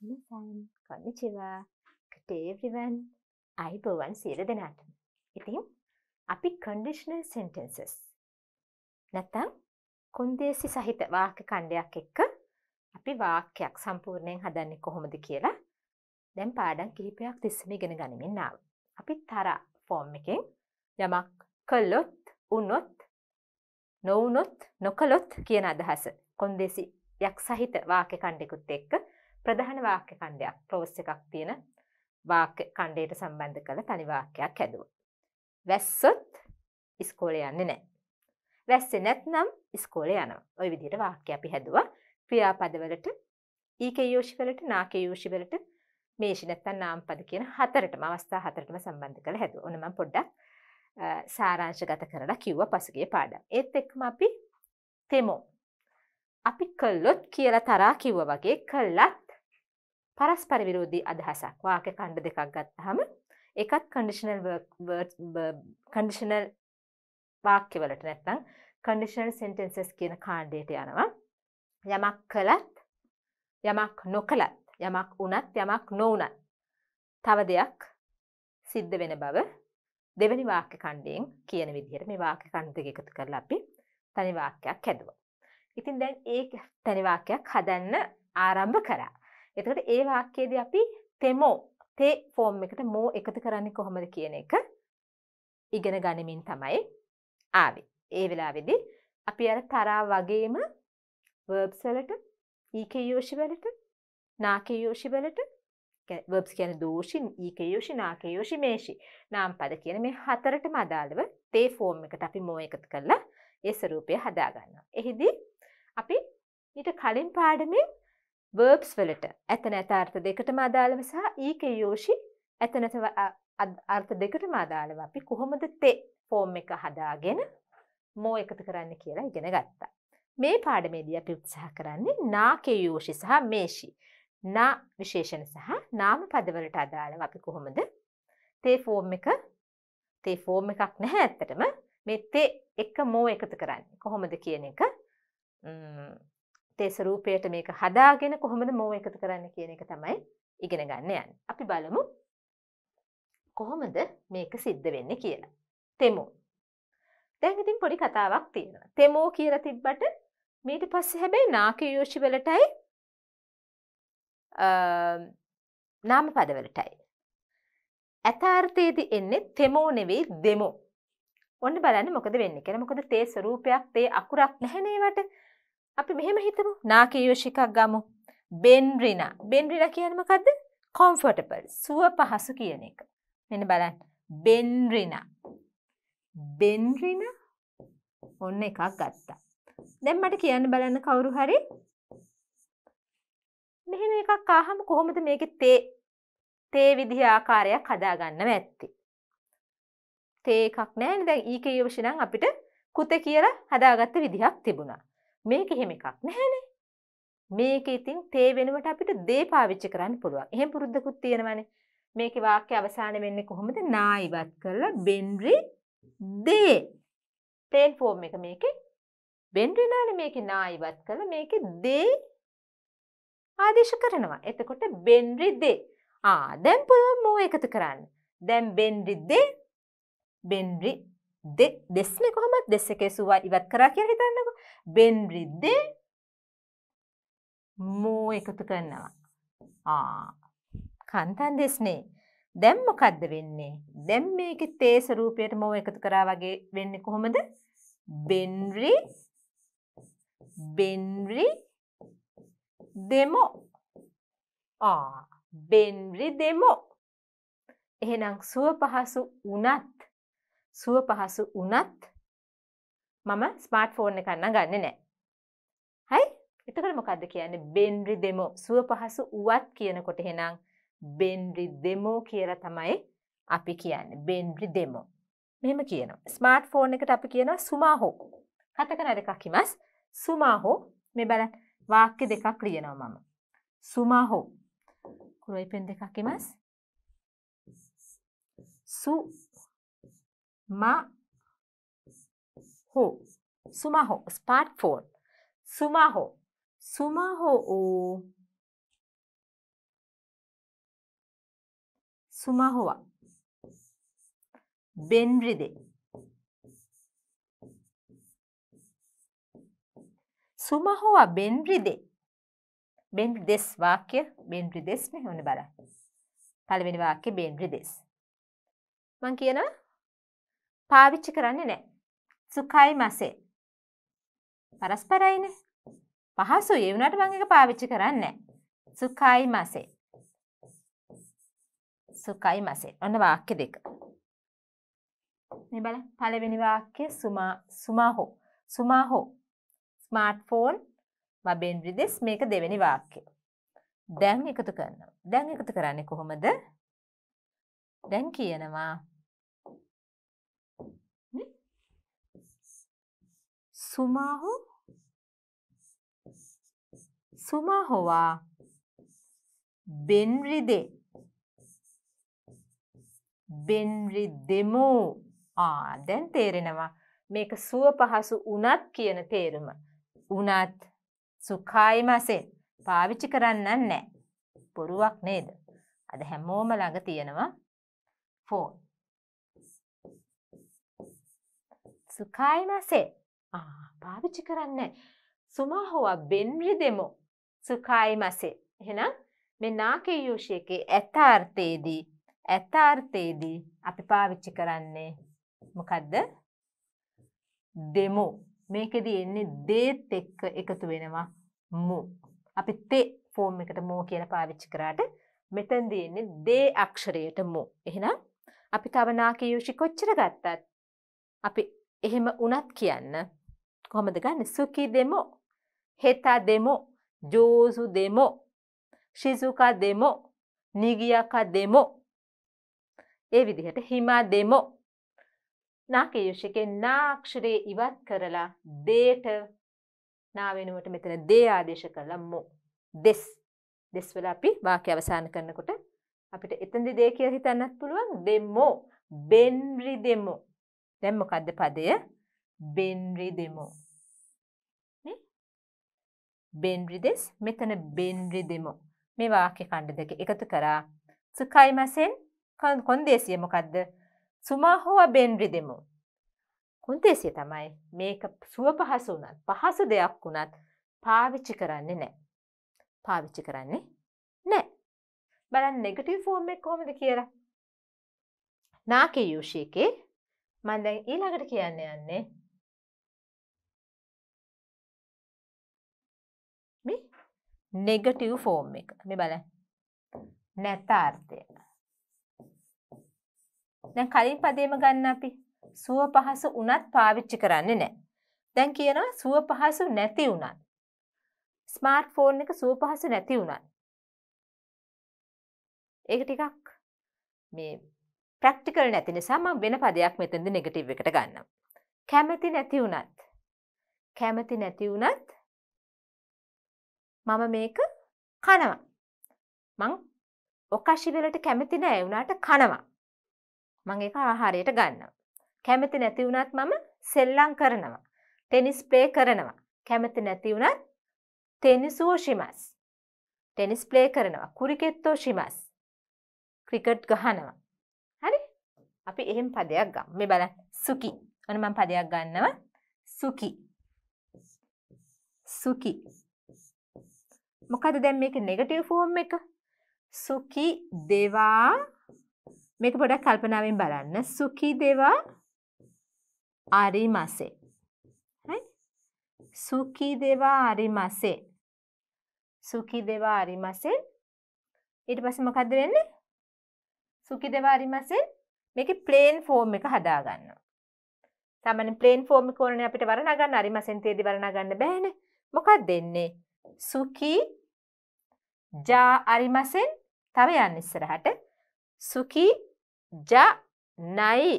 මිනසන් කොන්නිචිවා කටේවරිවන් අයිබෝවන් සියල දෙනාටම. ඉතින් අපි කොන්ඩිෂනල් සෙන්ටන්සස් නැතම් කොන්දේසි සහිත වාක කණ්ඩයක් එක්ක අපි වාක්‍යයක් සම්පූර්ණයෙන් හදන්නේ කොහොමද කියලා දැන් පාඩම් කිහිපයක් තිස්සම ඉගෙන ගනිමින් ආව. අපි තර ෆෝම් එකෙන් යමක් කළොත් වුණොත් නොවුනොත් නොකළොත් කියන අදහස කොන්දේසියක් සහිත වාක්‍ය කණ්ඩෙකුත් එක්ක ප්‍රධාන වාක්‍ය ඛණ්ඩයක් ක්ලෝස් එකක් තියෙන වාක්‍ය ඛණ්ඩයට සම්බන්ධ කළ තනි වාක්‍යයක් හැදුවා. වැස්සොත් ඉස්කෝලේ යන්නේ නැහැ. වැස්සේ නැත්නම් ඉස්කෝලේ යනවා. ওই විදිහට වාක්‍ය අපි හැදුවා. ක්‍රියාපදවලට ඊකේ යෝෂි වලට නාකේ යෝෂි වලට මේෂි නැත්නම් නාමපද කියන හතරටම අවස්ථා හතරටම සම්බන්ධ කළ හැදුවා. ඔන්න මම පොඩ්ඩක් සාරාංශගත කරලා කිව්වා පසුගිය පාඩම්. ඒත් එක්කම අපි තෙමෝ අපි කළොත් කියලා තරා කිව්වා වගේ කළත් පරස්පර විරෝධී අදහසක් වාක්‍ය ඛණ්ඩ දෙකක් ගත්තහම එකත් කන්ඩිෂනල් කන්ඩිෂනල් වාක්‍යවලට නැත්තං කන්ඩිෂනල් සෙන්ටන්සස් කියන කාණ්ඩයට යනවා යමක් කළත් යමක් නොකළත් යමක් වනත් යමක් නොවනත් තව දෙයක් සිද්ධ වෙන බව දෙවැනි වාක්‍ය කණ්ඩයෙන් කියන විදිහට මේ වාක්‍ය කණ්ඩ දෙක එකතු කරලා අපි තනි වාක්‍යයක් හැදුවා. ඉතින් දැන් ඒ තනි වාක්‍යයක් හදන්න ආරම්භ කරා. එතකොට ඒ වාක්‍යයේදී අපි තෙමෝ තේ ෆෝම් එකට මෝ එකතු කරන්නේ කොහොමද කියන එක ඉගෙන ගනිමින් තමයි ආවේ. ඒ වෙලාවේදී අපි අර තරා වගේම verbs වලට ek යෝෂි වලට නාක යෝෂි වලට verbs කියන්නේ දෝෂි, ek යෝෂි, නාක යෝෂි, මේෂි නාම පද කියන මේ හතරටම අදාළව තේ ෆෝම් එකට අපි මෝ එකතු කරලා ඒ ස්වරූපය හදා ගන්නවා. එහිදී අපි ඊට කලින් පාඩමේ වර්බ්ස් වලට ඇත නැත අර්ථ දෙකටම අදාළව සහ ඊකේ යෝෂි ඇත නැත අර්ථ දෙකටම අදාළව අපි කොහොමද තේ ෆෝම් එක හදාගෙන මෝ එකතු කරන්න කියලා ඉගෙන ගත්තා. මේ පාඩමේදී අපි උත්සාහ කරන්නේ නාකේ යෝෂි සහ මේෂි නා විශේෂණ සහ නාම පදවලට අදාළව අපි කොහොමද තේ ෆෝම් එක තේ ෆෝම් එකක් නැහැ ඇත්තටම මේ තේ එක මෝ එකතු කරන්නේ කොහොමද කියන එක තේ ස්වරූපයට මේක හදාගෙන කොහොමද මෝ එකතු කරන්න කියන එක තමයි ඉගෙන ගන්න යන්න. අපි බලමු කොහොමද මේක සිද්ධ වෙන්නේ කියලා. තෙමෝ. දැන් ඉතින් පොඩි කතාවක් තියෙනවා. තෙමෝ කියලා තිබ්බට ඊට පස්සේ හැබැයි නාකයෝෂි වලටයි නාම පද වලටයි. ඇතාර්ථයේදී එන්නේ තෙමෝ නෙවෙයි දෙමෝ. ඔන්න බලන්න මොකද වෙන්නේ කියලා. මොකද තේ ස්වරූපයක් තේ අකුරක් නැහැ නේවට. අපි මෙහෙම හිතමු නාකීවශ එකක් ගමු බෙන්රින බෙන්රින කියනමකක්ද කොම්ෆර්ටබල් සුව පහසු කියන එක මෙන බලන්න බෙන්රින බෙන්රින ඔන්න එකක් ගත්තා දැන් මට කියන්න බලන්න කවුරු හරි මෙහෙම එකක් ආහම කොහොමද මේක තේ තේ විදිහ ආකාරයක් හදාගන්න ඇත්තේ තේ එකක් නෑන දැන් ඊක යෝෂණන් අපිට කුත කියලා හදාගත්ත විදිහක් තිබුණා මේක එහෙම එකක් නැහැනේ. මේක ඉතින් තේ වෙනුවට අපිට දේ පාවිච්චි කරන්න පුළුවන්. එහෙම පුරුද්දකුත් තියෙනවානේ. මේකේ වාක්‍ය අවසානය වෙන්නේ කොහොමද? නා ඉවත් කරලා බෙන්රි දේ. තේන් ෆෝම් එක මේකේ බෙන්රි නානේ මේකේ නා ඉවත් කරලා මේකේ දේ ආදේශ කරනවා. එතකොට බෙන්රි දේ. ආ දැන් පුළුවන් මෝ එකතු කරන්න. දැන් බෙන්රි දේ බෙන්රි දෙස්ම කොහොමත් දෙස්ස එකේ සුවා ඉවත් කරා කියලා හිතන්නකො බෙන් රිද්දේ මෝ එකතු කරනවා ආ කන්තන් දෙස්නේ දැන් මොකද්ද වෙන්නේ දැන් මේකේ තේ ස්වරූපයට මෝ එකතු කරා වගේ වෙන්නේ කොහොමද බෙන්රි බෙන්රි දෙමෝ ආ බෙන්රි දෙමෝ එහෙනම් සුව පහසු වුණත් සුව පහසු වුණත් මම ස්මාර්ට් ෆෝන් එකක් නගන්නේ නැහැ. හයි? එතකොට මොකද්ද කියන්නේ? බෙන්රි දෙමෝ සුව පහසු වුවත් කියනකොට එහෙනම් බෙන්රි දෙමෝ කියලා තමයි අපි කියන්නේ. බෙන්රි දෙමෝ. මෙහෙම කියනවා. ස්මාර්ට් ෆෝන් එකට අපි කියනවා සුමාහෝ. කතකන දෙකක් ඉමස්. සුමාහෝ මේ බලන්න වාක්‍ය දෙකක් ලියනවා මම. සුමාහෝ. කුරයි පෙන් දෙකක් ඉමස්. සු Sumaho. Sumaho. Smartphone. Sumaho. Sumaho. Sumahoa. Benride. සුමහෝවා බෙන්රිදේ බෙන්රිදෙස් වාක්‍ය බෙන්රිදෙස් නේ ඔන්න බලන්න පළවෙනි වාක්‍ය බෙන්රිදෙස් මං කියනවා පාවිච්චි කරන්නේ නැහැ. සුඛයි මාසේ. පරස්පරයිනේ. පහසුයි ඒ වුණාට මම ඒක පාවිච්චි කරන්නේ නැහැ. සුඛයි මාසේ. සුඛයි මාසේ. ඔන්න වාක්‍ය දෙක. මේ බලන්න පළවෙනි වාක්‍ය සුමා සුමාහෝ සුමාහෝ ස්මාර්ට්ෆෝන් වබෙන් විදිස් මේක දෙවෙනි වාක්‍යය. දැන් එකතු කරනවා. දැන් එකතු කරන්නේ කොහොමද? දැන් කියනවා sumaho sumahowa benride benridemo ආ දැන් තේරෙනවා මේක සුව පහසු උනත් කියන තේරුම උනත් සුඛායි මාසේ පාවිච්චි කරන්න නැහැ බොරුවක් නේද අද හැමෝම ළඟ තියෙනවා ෆෝන් සුඛායි මාසේ පාවිච්චි කරන්න. සුමහෝවා බෙන්රි දෙමෝ සුකායි මසේ. එහෙනම් මේ නාකයෝෂයකේ ඇතාර්ථයේදී ඇතාර්ථයේදී අපි පාවිච්චි කරන්නේ මොකක්ද දෙමු මේකෙදී එන්නේ දේත් එක්ක එකතු වෙනවා මු අපි තේ ෆෝම් එකට මෝ කියන පාවිච්චි කරාට මෙතනදී එන්නේ දේ අක්ෂරයට මු එහෙනම් අපි තව නාකයෝෂි කොච්චර ගත්තත් අපි එහෙම උනත් කියන්න කොහොමද ගන්න සුකි දෙමෝ හෙතා දෙමෝ ජෝසු දෙමෝ ශිසුකා දෙමෝ නිගියකා දෙමෝ ඒ විදිහට හිමා දෙමෝ නාකයුෂිකේ නාක්ෂරේ ඉවත් කරලා දේට නාවෙනුවට මෙතන දේ ආදේශ කරලා මො දෙස් දෙස් වෙලා අපි වාක්‍ය අවසන් කරනකොට අපිට එතනදි දේ කියලා හිතන්නත් පුළුවන් දෙමෝ බෙන්රි දෙමෝ දැන් මොකද්ද පදය බෙන්රි දෙමු. බෙන්රි දෙස් මෙතන බෙන්රි දෙමු. මේ වාක්‍ය කණ්ඩ දෙක එකතු කරා. සුකයි මසෙන් කොන්දේසිය මොකක්ද? සුමාහෝව බෙන්රි දෙමු. කොන්දේසිය තමයි මේක සුව පහසු වුණත් පහසු දෙයක් වුණත් පාවිච්චි කරන්නේ නැහැ. පාවිච්චි කරන්නේ නැහැ. බලන්න නෙගටිව් ෆෝම් එක කොහොමද කියලා. නාකේ යෝෂී එකේ මම දැන් ඊළඟට කියන්න යන්නේ නෙගටව් ෆෝර්ම් එක මේ බල නැතාර්ථය දැන් කලින් පදේම ගන්න අපි සුව පහසු වනත් පාවිච්චි කරන්නේ නෑ දැන් කියනවා සුව පහසු නැති වුණත් ස්මාර්ට් ෆෝන් එක සුව පහසු නැති වුණත් ඒක ටිකක් මේ ප්‍රක්ටිකල් නැති නිසා මම වෙන පදයක් මෙතනද නෙගටිව් එකට ගන්නම් කැමති නැති වුණත් කැමති නැති වුණත් මම මේක කනවා. මං ඔකශිවෙලට කැමති නෑ වුණාට කනවා. මං ඒක ආහාරයට ගන්නවා. කැමති නැති වුණත් මම සෙල්ලම් කරනවා. ටෙනිස් ප්ලේ කරනවා. කැමති නැති වුණත් ටෙනිසුව ශිමස්. ටෙනිස් ප්ලේ කරනවා. කුරිකෙත්තෝ ශිමස්. ක්‍රිකට් ගහනවා. හරි? අපි එහෙම පදයක් ගමු. මේ බලන්න. සුකි. ඔන්න මම පදයක් ගන්නවා. සුකි. සුකි. මොකද දැන් මේක නෙගටිව් ෆෝම් එක සුකි දෙවා මේක පොඩක් කල්පනාවෙන් බලන්න සුකි දෙවා අරිමසේ සුකි දෙවා අරිමසේ සුකි දෙවා අරිමසේ ඊට පස්සේ මොකද්ද වෙන්නේ සුකි දෙවා අරිමසේ මේක ප්ලේන් ෆෝම් එක හදාගන්න තමන ප්ලේන් ෆෝම් කෝරන අපිට වරණගන්න අරිමසෙන් තේදි වරණගන්න බෑන මොකක් දෙන්නේ සුකි ජා අරිමසෙන් තව යන්න ඉස්සරහට සුකි ජ නයි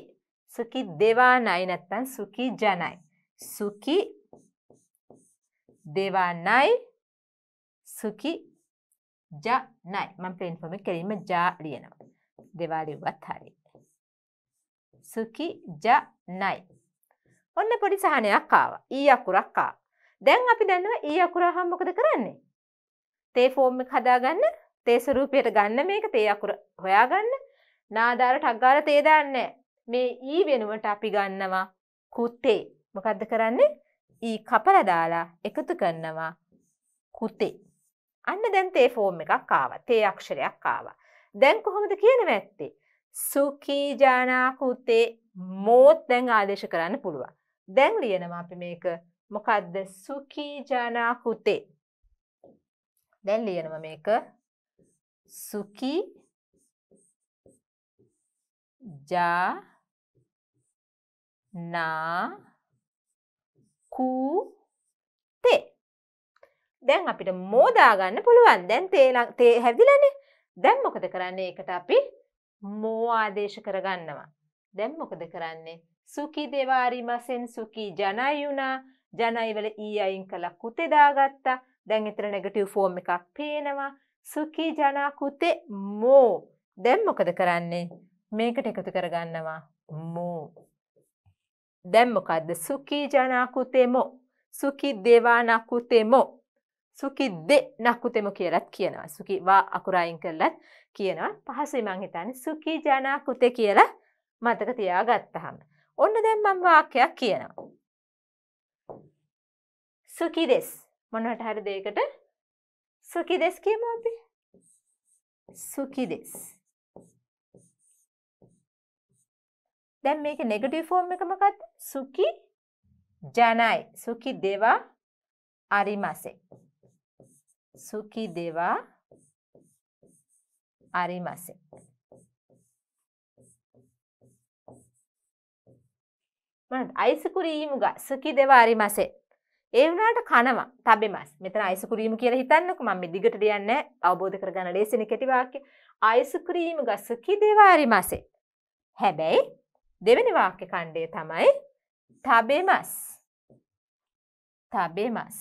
සුකි දෙවා නයි නැත්තන් සුකි ජනයි සුකි දෙවා නයි සුකි ජනයි මම ප්ලේන් ෆෝම් එක කරීම ජා ලියනවා දෙවා ලිව්වත් හරි සුකි ජනයි ඔන්න පොඩි සහනයක් ආවා ඊ අකුරක් ආවා දැන් අපි දන්නවා ඊ අකුර අහම මොකද කරන්නේ තේ ෆෝර්ම් එක හදාගන්න තේ ස්වරූපයට ගන්න මේක තේ අකුර හොයාගන්න නාදාර ටග්ගාල තේ දාන්නේ මේ ඊ වෙනුවට අපි ගන්නවා කුතේ මොකද්ද කරන්නේ ඊ කපලා දාලා එකතු කරනවා කුතේ අන්න දැන් තේ ෆෝම් එකක් ආවා තේ අක්ෂරයක් ආවා දැන් කොහොමද කියනව ඇත්තේ සුඛී ජානා කුතේ මෝත් දැන් ආදේශ කරන්න පුළුවන් දැන් ලියනවා අපි මේක මොකද්ද සුඛී ජානා කුතේ දැන් ලියනවා මේක සුකි ජා නා කූ තේ දැන් අපිට මෝදා ගන්න පුළුවන් දැන් තේ තේ හැදිලානේ දැන් මොකද කරන්නේ ඒකට අපි මෝ ආදේශ කරගන්නවා දැන් මොකද කරන්නේ සුකි දෙවාරිමසෙන් සුකි ජනයි වුණා ජනයි වල ඊ අයින් කළා කුතේ දාගත්තා දැන් එතන නෙගටිව් ෆෝම් එකක් පේනවා. සුඛී ජනා කුතේ මෝ. දැන් මොකද කරන්නේ? මේකට එකතු කරගන්නවා මෝ. දැන් මොකද්ද? සුඛී ජනා කුතේ මෝ. සුඛී දේවා නකුතේ මෝ. සුකි දෙ නක්කුතෙම කියලත් කියනවා. සුකි වා අකුරයින් කරලත් කියනවා. පහසේ මං හිතන්නේ සුකි ජනා කුතේ කියලා මතක තියාගත්තහම. ඔන්න දැන් මම වාක්‍යයක් කියනවා. සුකි දෙස් මොනවට හරි දෙයකට සුකිදෙස් කියමු අපි. සුකිදෙස්. දැන් මේක නෙගටිව් ෆෝම් එක මොකක්ද? සුකි ජනයි. සුකි දේවා අරිමසේ. සුකි දේවා අරිමසේ. මන අයිසුකුරීමුග සුකි දේවා අරිමසේ. ඒ වුණාට කනවා තබේ මස්. මෙතන අයිස්ක්‍රීම් කියලා හිතන්නකෝ මම මේ දිගට ලියන්නේ අවබෝධ කරගන්න ලේසින කෙටි වාක්‍ය. අයිස්ක්‍රීම් ගස කිදේවාරි මාසේ. හැබැයි දෙවෙනි වාක්‍ය ඛණ්ඩය තමයි තබේ මස්. තබේ මස්.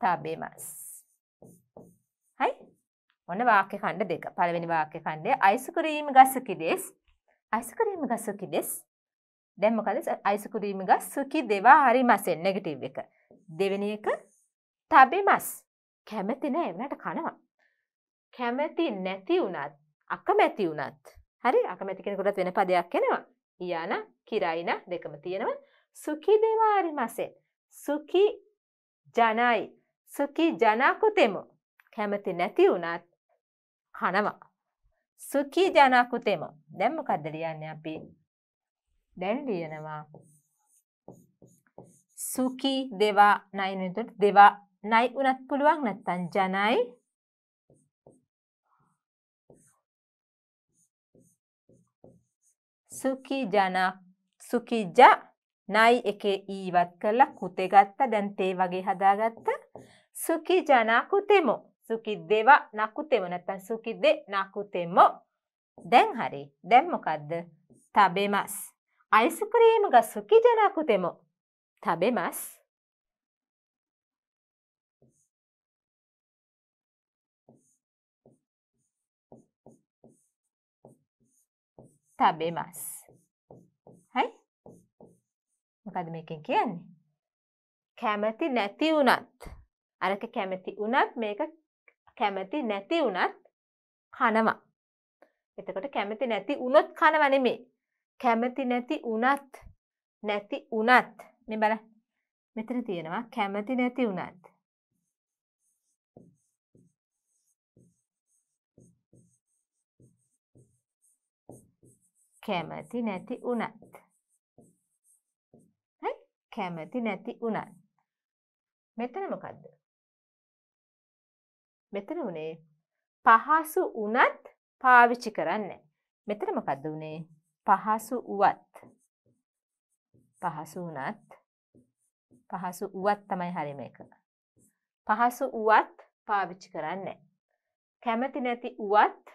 තබේ මස්. ඔන්න වාක්‍ය ඛණ්ඩ දෙක. පළවෙනි වාක්‍ය ඛණ්ඩය අයිස්ක්‍රීම් ගසකිදෙස්. අයිස්ක්‍රීම් ගසකිදෙස්. දැන් මොකද අයිස්ක්‍රීම් ගසකි දෙවා හරි මසෙන් නෙගටිව් එක. දෙවෙනි එක තබිමස්. කැමති නෑ එවනට කනවා. කැමති නැති වුණත් අකමැති වුණත් හරි අකමැති කෙනෙකුටත් වෙන පදයක් එනවා. යාන කිරයින දෙකම තියෙනවා සුකි දෙවාරි මසේ සුකි ජනයි සුකි ජනකුතෙමු කැමති නැති වුණත් කනවා. සුඛී ජනකුතෙම. දැන් මොකද්ද ලියන්නේ අපි? දැන් ලියනවා සුඛී දේවා නයින් වෙනකොට දේවා නයි උනත් පුළුවන් නැත්නම් ජනයි සුඛී ජන සුඛී ජ නයි එකේ ඊවත් කරලා කුතේ ගත්තා දැන් තේ වගේ හදාගත්ත සුඛී ජන කුතෙමෝ සුකිද්දේව නකුතෙම නැත්තම් සුකිද්දේ නකුතෙම දැන් හරි දැන් මොකද්ද තබෙමස් අයිස්ක්‍රීම් ග සුකිජ නකුතෙම තබෙමස් තබෙමස් හයි මොකද මේකෙන් කියන්නේ කැමති නැති වුණත් අරක කැමති වුණත් මේක කැමැති නැති වුණත් කනවා. එතකොට කැමැති නැති වුණොත් කනවා නෙමෙයි. කැමැති නැති වුණත් නැති වුණත් මේ බලන්න. මෙතන තියෙනවා කැමැති නැති වුණත්. කැමැති නැති වුණත්. කැමැති නැති වුණත්. මෙතන මොකද්ද? මෙතන උනේ පහසු වුණත් පාවිච්චි කරන්න. මෙතන මොකද්ද උනේ? පහසු වුවත්. පහසු වුණත් පහසු වුවත් තමයි හරියම එක. පහසු වුවත් පාවිච්චි කරන්න. කැමති නැති වුවත්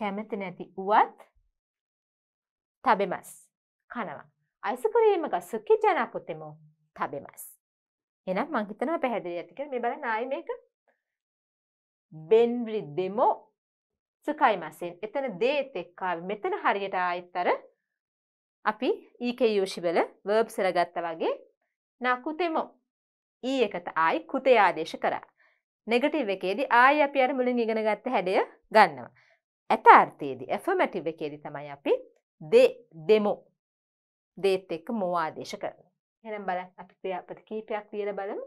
කැමති නැති වුවත් 食べます。කනවා. අයිස්ක්‍රීමක සුකිජනකුතෙම තබෙමස්. එහෙනම් මං හිතනවා පැහැදිලි ඇති කියලා මේ බලන්න ආයි මේක බෙන්රි දෙමෝ සුකයිමසෙන්. එතන දේත් එක්ක මෙතන හරියට ආයෙත්තර අපි ඊකේ යෝෂි වල verbs වල ගත්තා වගේ නකුතෙමෝ ඊ එකට ආයි කුතේ ආදේශ කරා. negative එකේදී ආයි අපි අර මුලින් ඉගෙන ගත්ත හැඩය ගන්නවා. ඇත අර්ථයේදී affirmative එකේදී තමයි අපි දෙ දෙමෝ දේත් එක්ක මෝවාදේශ කරන. එනම් බල අපි ක්‍රියාපද කීපයක් කියලා බලමු.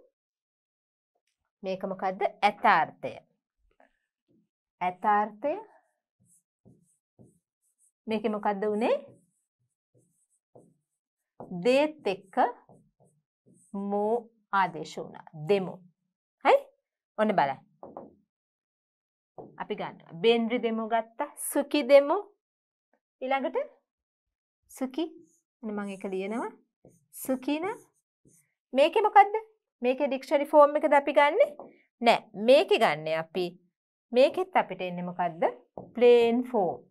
මේක මොකද්ද? ඇතාර්ථය. ඇතාර්ථය මේකේ මොකද්ද උනේ? දේත් එක්ක මෝ ආදේශ වුණා. දෙමෝ. හරි? ඔන්න බලන්න. අපි ගන්නවා. බෙන්රි දෙමෝ ගත්තා. සුකි දෙමෝ. ඊළඟට සුකි මම එක ලියනවා සුකින මේක මොකක්ද මේක ඩික්ෂරි ෆෝර්ම් එකද අපි ගන්න නෑ මේක ගන්න අපි මේකෙත් අපිට එන්න මොකක්ද ප්ලේන් ෆෝම්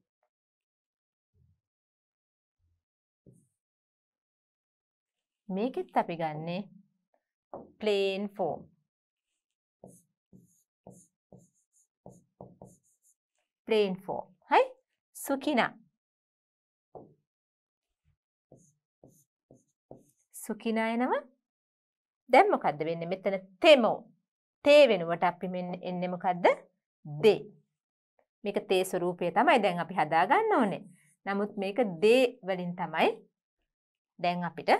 මේකෙත් අපි ගන්නේ ප්ලේන් ෆෝම් ප්ලේන් ෆෝම් හයි සුකිනා සුඛිනායනව දැන් මොකද්ද වෙන්නේ මෙතන තෙමෝ තේ වෙනුවට අපි මෙන්න එන්නේ මොකද්ද දේ මේක තේ ස්වરૂපය තමයි දැන් අපි හදා ගන්න ඕනේ නමුත් මේක දේ වලින් තමයි දැන් අපිට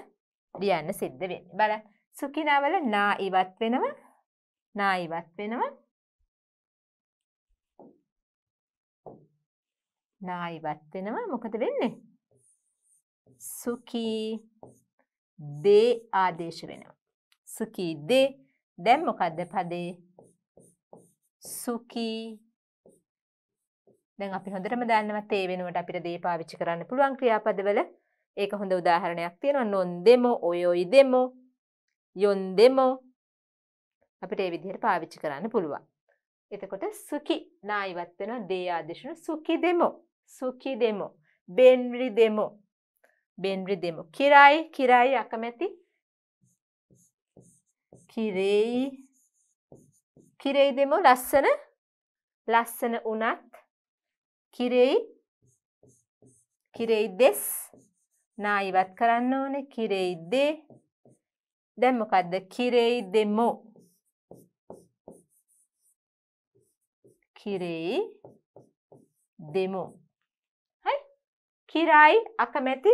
ලියන්න සිද්ධ වෙන්නේ බලන්න සුඛිනාවල නා ඉවත් වෙනව නා ඉවත් වෙනව නා ඉවත් වෙනව මොකද වෙන්නේ සුඛී දේ ආදේශ වෙනවා. සුඛී දේ දැන් මොකද්ද පදේ? සුඛී දැන් අපි හොඳටම දන්නවා තේ වෙනුවට අපිට දේ පාවිච්චි කරන්න පුළුවන් ක්‍රියාපදවල ඒක හොඳ උදාහරණයක් තියෙනවා නොන්දෙමෝ ඔයොයි දෙමෝ යොන්දෙමෝ අපිට ඒ විදිහට පාවිච්චි කරන්න පුළුවන්. එතකොට සුකි නායිවත් වෙනවා දේ ආදේශන සුකි දෙමෝ සුකි දෙමෝ බෙන්රි දෙමෝ බෙන්රි දෙමු. කිරයි කිරයි අකමැති කිරෙයි කිරෙයි දෙමු ලස්සන ලස්සන උනත් කිරෙයි කිරෙයි දෙස් නා ඉවත් කරන්න ඕනේ කිරෙයි දෙ දැන් මොකද්ද කිරෙයි දෙමු කිරෙයි දෙමු හරි කිරයි අකමැති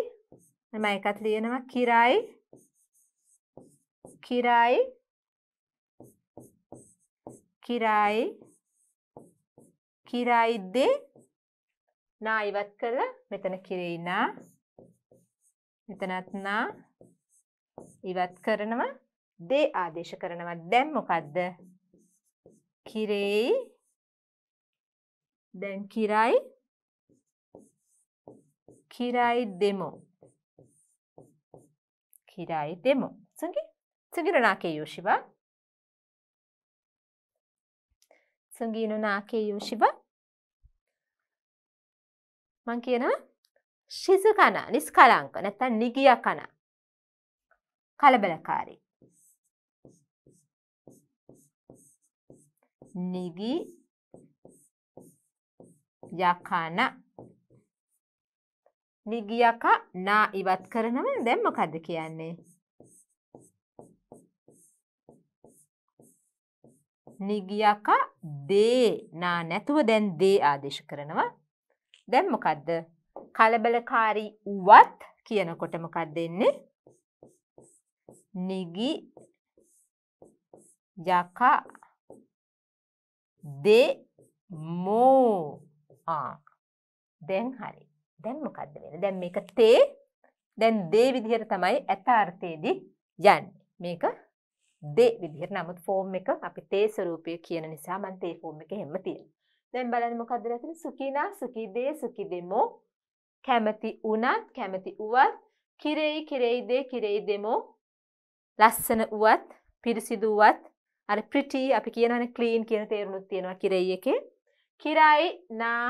මම එකත් ලියනවා කිරයි කිරයි කිරයි කිරයිද්දේ නා ඉවත් කරලා මෙතන කිරේනා මෙතනත් නා ඉවත් කරනවා දේ ආදේශ කරනවා දැන් මොකද්ද කිරේයි දැන් කිරයි කිරයි දෙමෝ 開いても、次、次の中用紙は次の中用紙は මං කියනවා ශිසකන නිස්කලංක නැත්තන් නිගිය කන කලබලකාරී නිගි යකන නිගියක නා ඉවත් කරනව දැන් මොකද්ද කියන්නේ? නිගියක දේ නා නැතුව දැන් දේ ආදේශ කරනවා. දැන් මොකද්ද? කලබලකාරී උවත් කියනකොට මොකක්ද එන්නේ? නිගි යක දේ මෝ ආ දැන් හරි දැන් මොකක්ද වෙන දැන් මේක තේ දැන් දේ විදිහට තමයි ඇතාර්ථයේදී යන්නේ මේක දේ විදිහට නමුත් ෆෝම් එක අපි තේ ස්වරූපය කියන නිසා මම තේ ෆෝම් එක හැම තියෙනවා දැන් බලන්න මොකද්ද රැතන සුඛිනා සුඛි දේ සුඛි දෙමෝ කැමති උනත් කැමති උවත් කිරෙයි කිරෙයි දේ කිරෙයි දෙමෝ ලස්සන උවත් පිරිසිදු උවත් අර ප්‍රිටි අපි කියනවනේ ක්ලීන් කියන තේරුණුත් තියෙනවා කිරෙයි එකේ කිරයි නා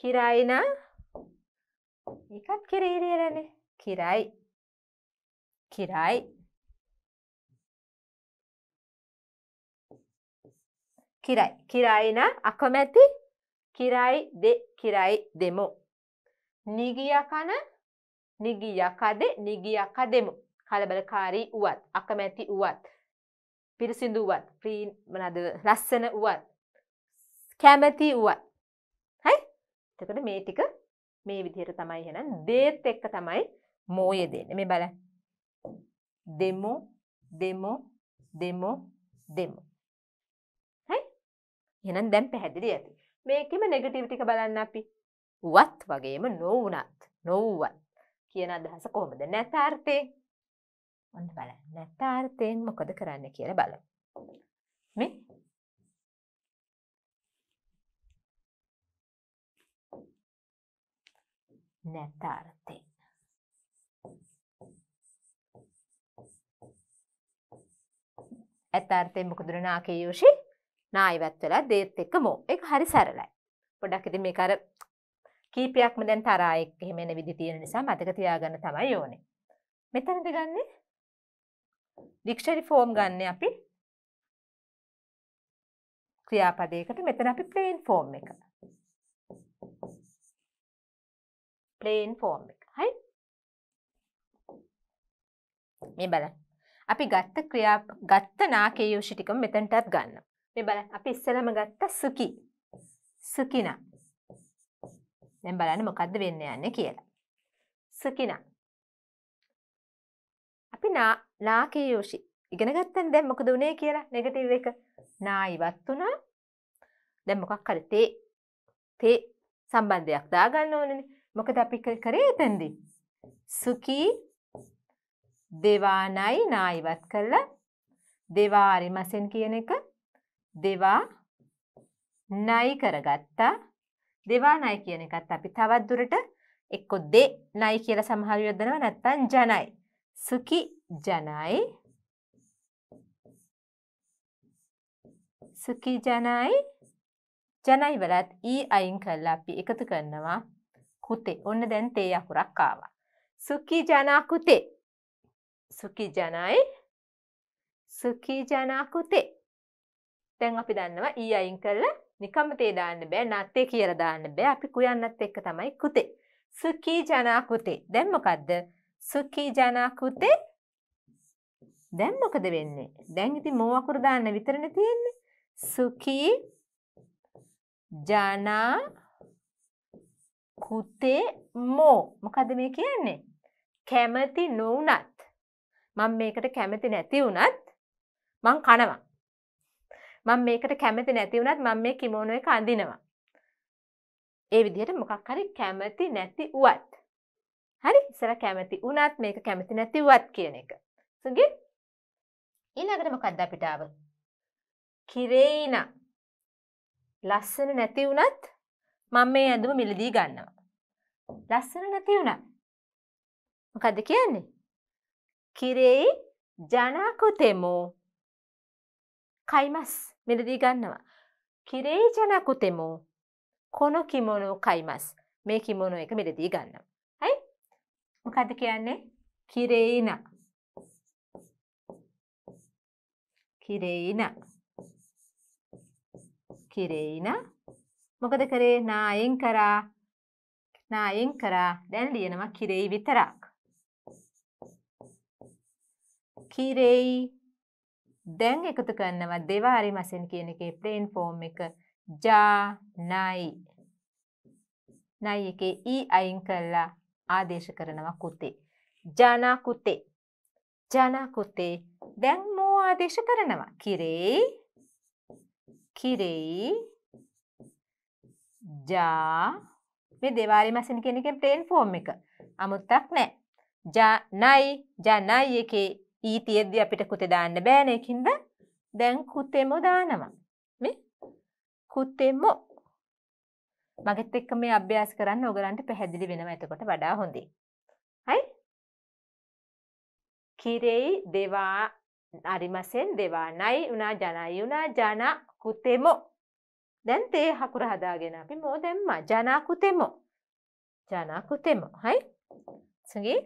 කිරයි නම් ඒකත් කිරීරේරනේ කිරයි කිරයි කිරයි කිරයි නම් අකමැති කිරයි දෙ කිරයි දෙමු නිගියකන නිගියකද නිගියකදෙමු කලබලකාරී වුවත් අකමැති වුවත් පිරිසිදු වුවත් ප්‍රී මනද ලස්සන වුවත් කැමැති වුවත් එතකොට මේ ටික මේ විදිහට තමයි එහෙනම් දේත් එක්ක තමයි මෝයේ දෙන්නේ. මේ බලන්න. දෙමෝ දෙමෝ දෙමෝ දෙමෝ. හරි? එහෙනම් දැන් පැහැදිලි ඇති. මේකෙම නෙගටිව් ටික බලන්න අපි. වත් වගේම නොවුනත් නොවුවත් කියන අදහස කොහොමද? නැත් අර්ථේ. ඔන්න බලන්න. නැත් අර්ථයෙන් මොකද කරන්න කියලා බලමු. මේ නැටාර්ථයෙන් ඇතාර්ථයෙන් මොකද නාකේ යෝෂි නායවත් වෙලා දේත් එක්ක මෝ ඒක හරි සරලයි පොඩක් ඉතින් මේක අර කීපයක්ම දැන් තරහා එක්ක එහෙම එන විදි තියෙන නිසා මතක තියාගන්න තමයි ඕනේ මෙතනද ගන්නෙ ඩික්ෂනරි ෆෝම් ගන්න අපි ක්‍රියාපදයකට මෙතන අපි ප්ලේන් ෆෝම් එක ප්ලේන් ෆෝම් එක හයි මේ බලන්න අපි ගත්ත ක්‍රියා ගත්ත නාකේ යෝෂිටික මෙතැන්ටත් ගන්න මේ බල අපි ඉස්සලම ගත්ත සුකි සුකින දැන් බලන්න මොකද්ද වෙන්න යන්නේ කියලා සුකින අපි නා නාකේ යෝෂි ඉගෙන ගත්තන් දැන් මොකද උනේ කියලා නෙගටිව් එක නා ඉවත් වුණා දැන් මොකක් හරි තේ තේ සම්බන්ධයක් දාගන්න ඕනනේ මොකද අපි කරේ එතෙන්දී. සුකී දෙවානයි නා ඉවත් කරලා දෙවාරි මසෙන් කියන එක දෙවා නයි කරගත්තා. දෙවා නයි කියන එකත් අපි තවත් දුරට එක්ක දෙ නයි කියලා සමහර යොදනවා නැත්නම් ජනයි. සුකි ජනයි සුකි ජනයි ජනයි වලත් ඊ අයින් කරලා අපි එකතු කරනවා හුතේ ඔන්න දැන් තේ අකුරක් ආවා. සුකි ජනාකුතේ සුකි ජනයි සුකි ජනාකුතේ දැන් අපි දන්නවා ඊ අයින් කරලා නිකම්ම තේ දාන්න බෑ නත්තේ කියලා දාන්න බෑ අපි කුයන්නත් එක්ක තමයි කුතේ සුකි ජනාකුතේ දැන් මොකද්ද සුකි ජනාකුතේ දැන් මොකද වෙන්නේ දැන් ඉතින් මෝ අකුර දාන්න විතරනේ තියෙන්නේ සුකි ජනා හුතේ මෝ මොකද මේ කියන්නේ කැමති නොවනත් මං මේකට කැමති නැති වුනත් මං කනවා මං මේකට කැමති නැති වුනත් මං මේ කිමෝන එක අඳිනවා ඒ විදිහට මොකක් හරි කැමති නැති වුවත් හරි ඉස්සර කැමති වුණත් මේක කැමති නැති වුවත් කියන එක සුගි ඊළඟට මොකක්ද අපිට ආව කිරේන ලස්සන නැති වුණත් මම මේ ඇඳුම මිලදී ගන්නවා. ලස්සන නැති වුණා. මොකද්ද කියන්නේ? කිරේ ජනකුතෙමෝ. කයිමස් මිලදී ගන්නවා. කිරේ ජනකුතෙමෝ. කොන කිමොනෝ කයිමස්. මේ කිමොනෝ එක මිලදී ගන්නවා. හයි? මොකද්ද කියන්නේ? කිරේන. කිරේන. කිරේන මොකද කරේ නා අයින් කරා නා අයින් කරා දැන් ලියනවා කිරෙයි විතරක් කිරෙයි දැන් එකතු කරනවා දෙවාරි මසෙන් කියන එකේ ප්ලේන් ෆෝම් එක ජා නයි නයි එකේ ඊ අයින් කරලා ආදේශ කරනවා කුතේ ජනා කුතේ ජනා කුතේ දැන් මෝ ආදේශ කරනවා කිරේ කිරේ ජා මේ දෙවාරි මැසින කෙනෙකෙන් ප්‍රේන් ෆෝර්ම් එක අමුත්තක් නෑ ජනයි ජනයි එකේ ඊ තියෙද්දි අපිට කුතේ දාන්න බෑන එකින්ද දැන් කුතෙමෝ දානවා මේ කුතෙමෝ මගෙත් එක්ක මේ අභ්‍යාස කරන්න ඔයගලන්ට පැහැදිලි වෙනවා එතකොට වඩා හොඳයි හයි කිරෙයි දෙවා අරිමසෙන් දෙවා නයි උනා ජනයි උනා ජන කුතෙමෝ දැන් තේ හකුර හදාගෙන අපි මෝ දැම්ම ජනාකුතෙමෝ ජනාකුතෙමෝ හයි සගේ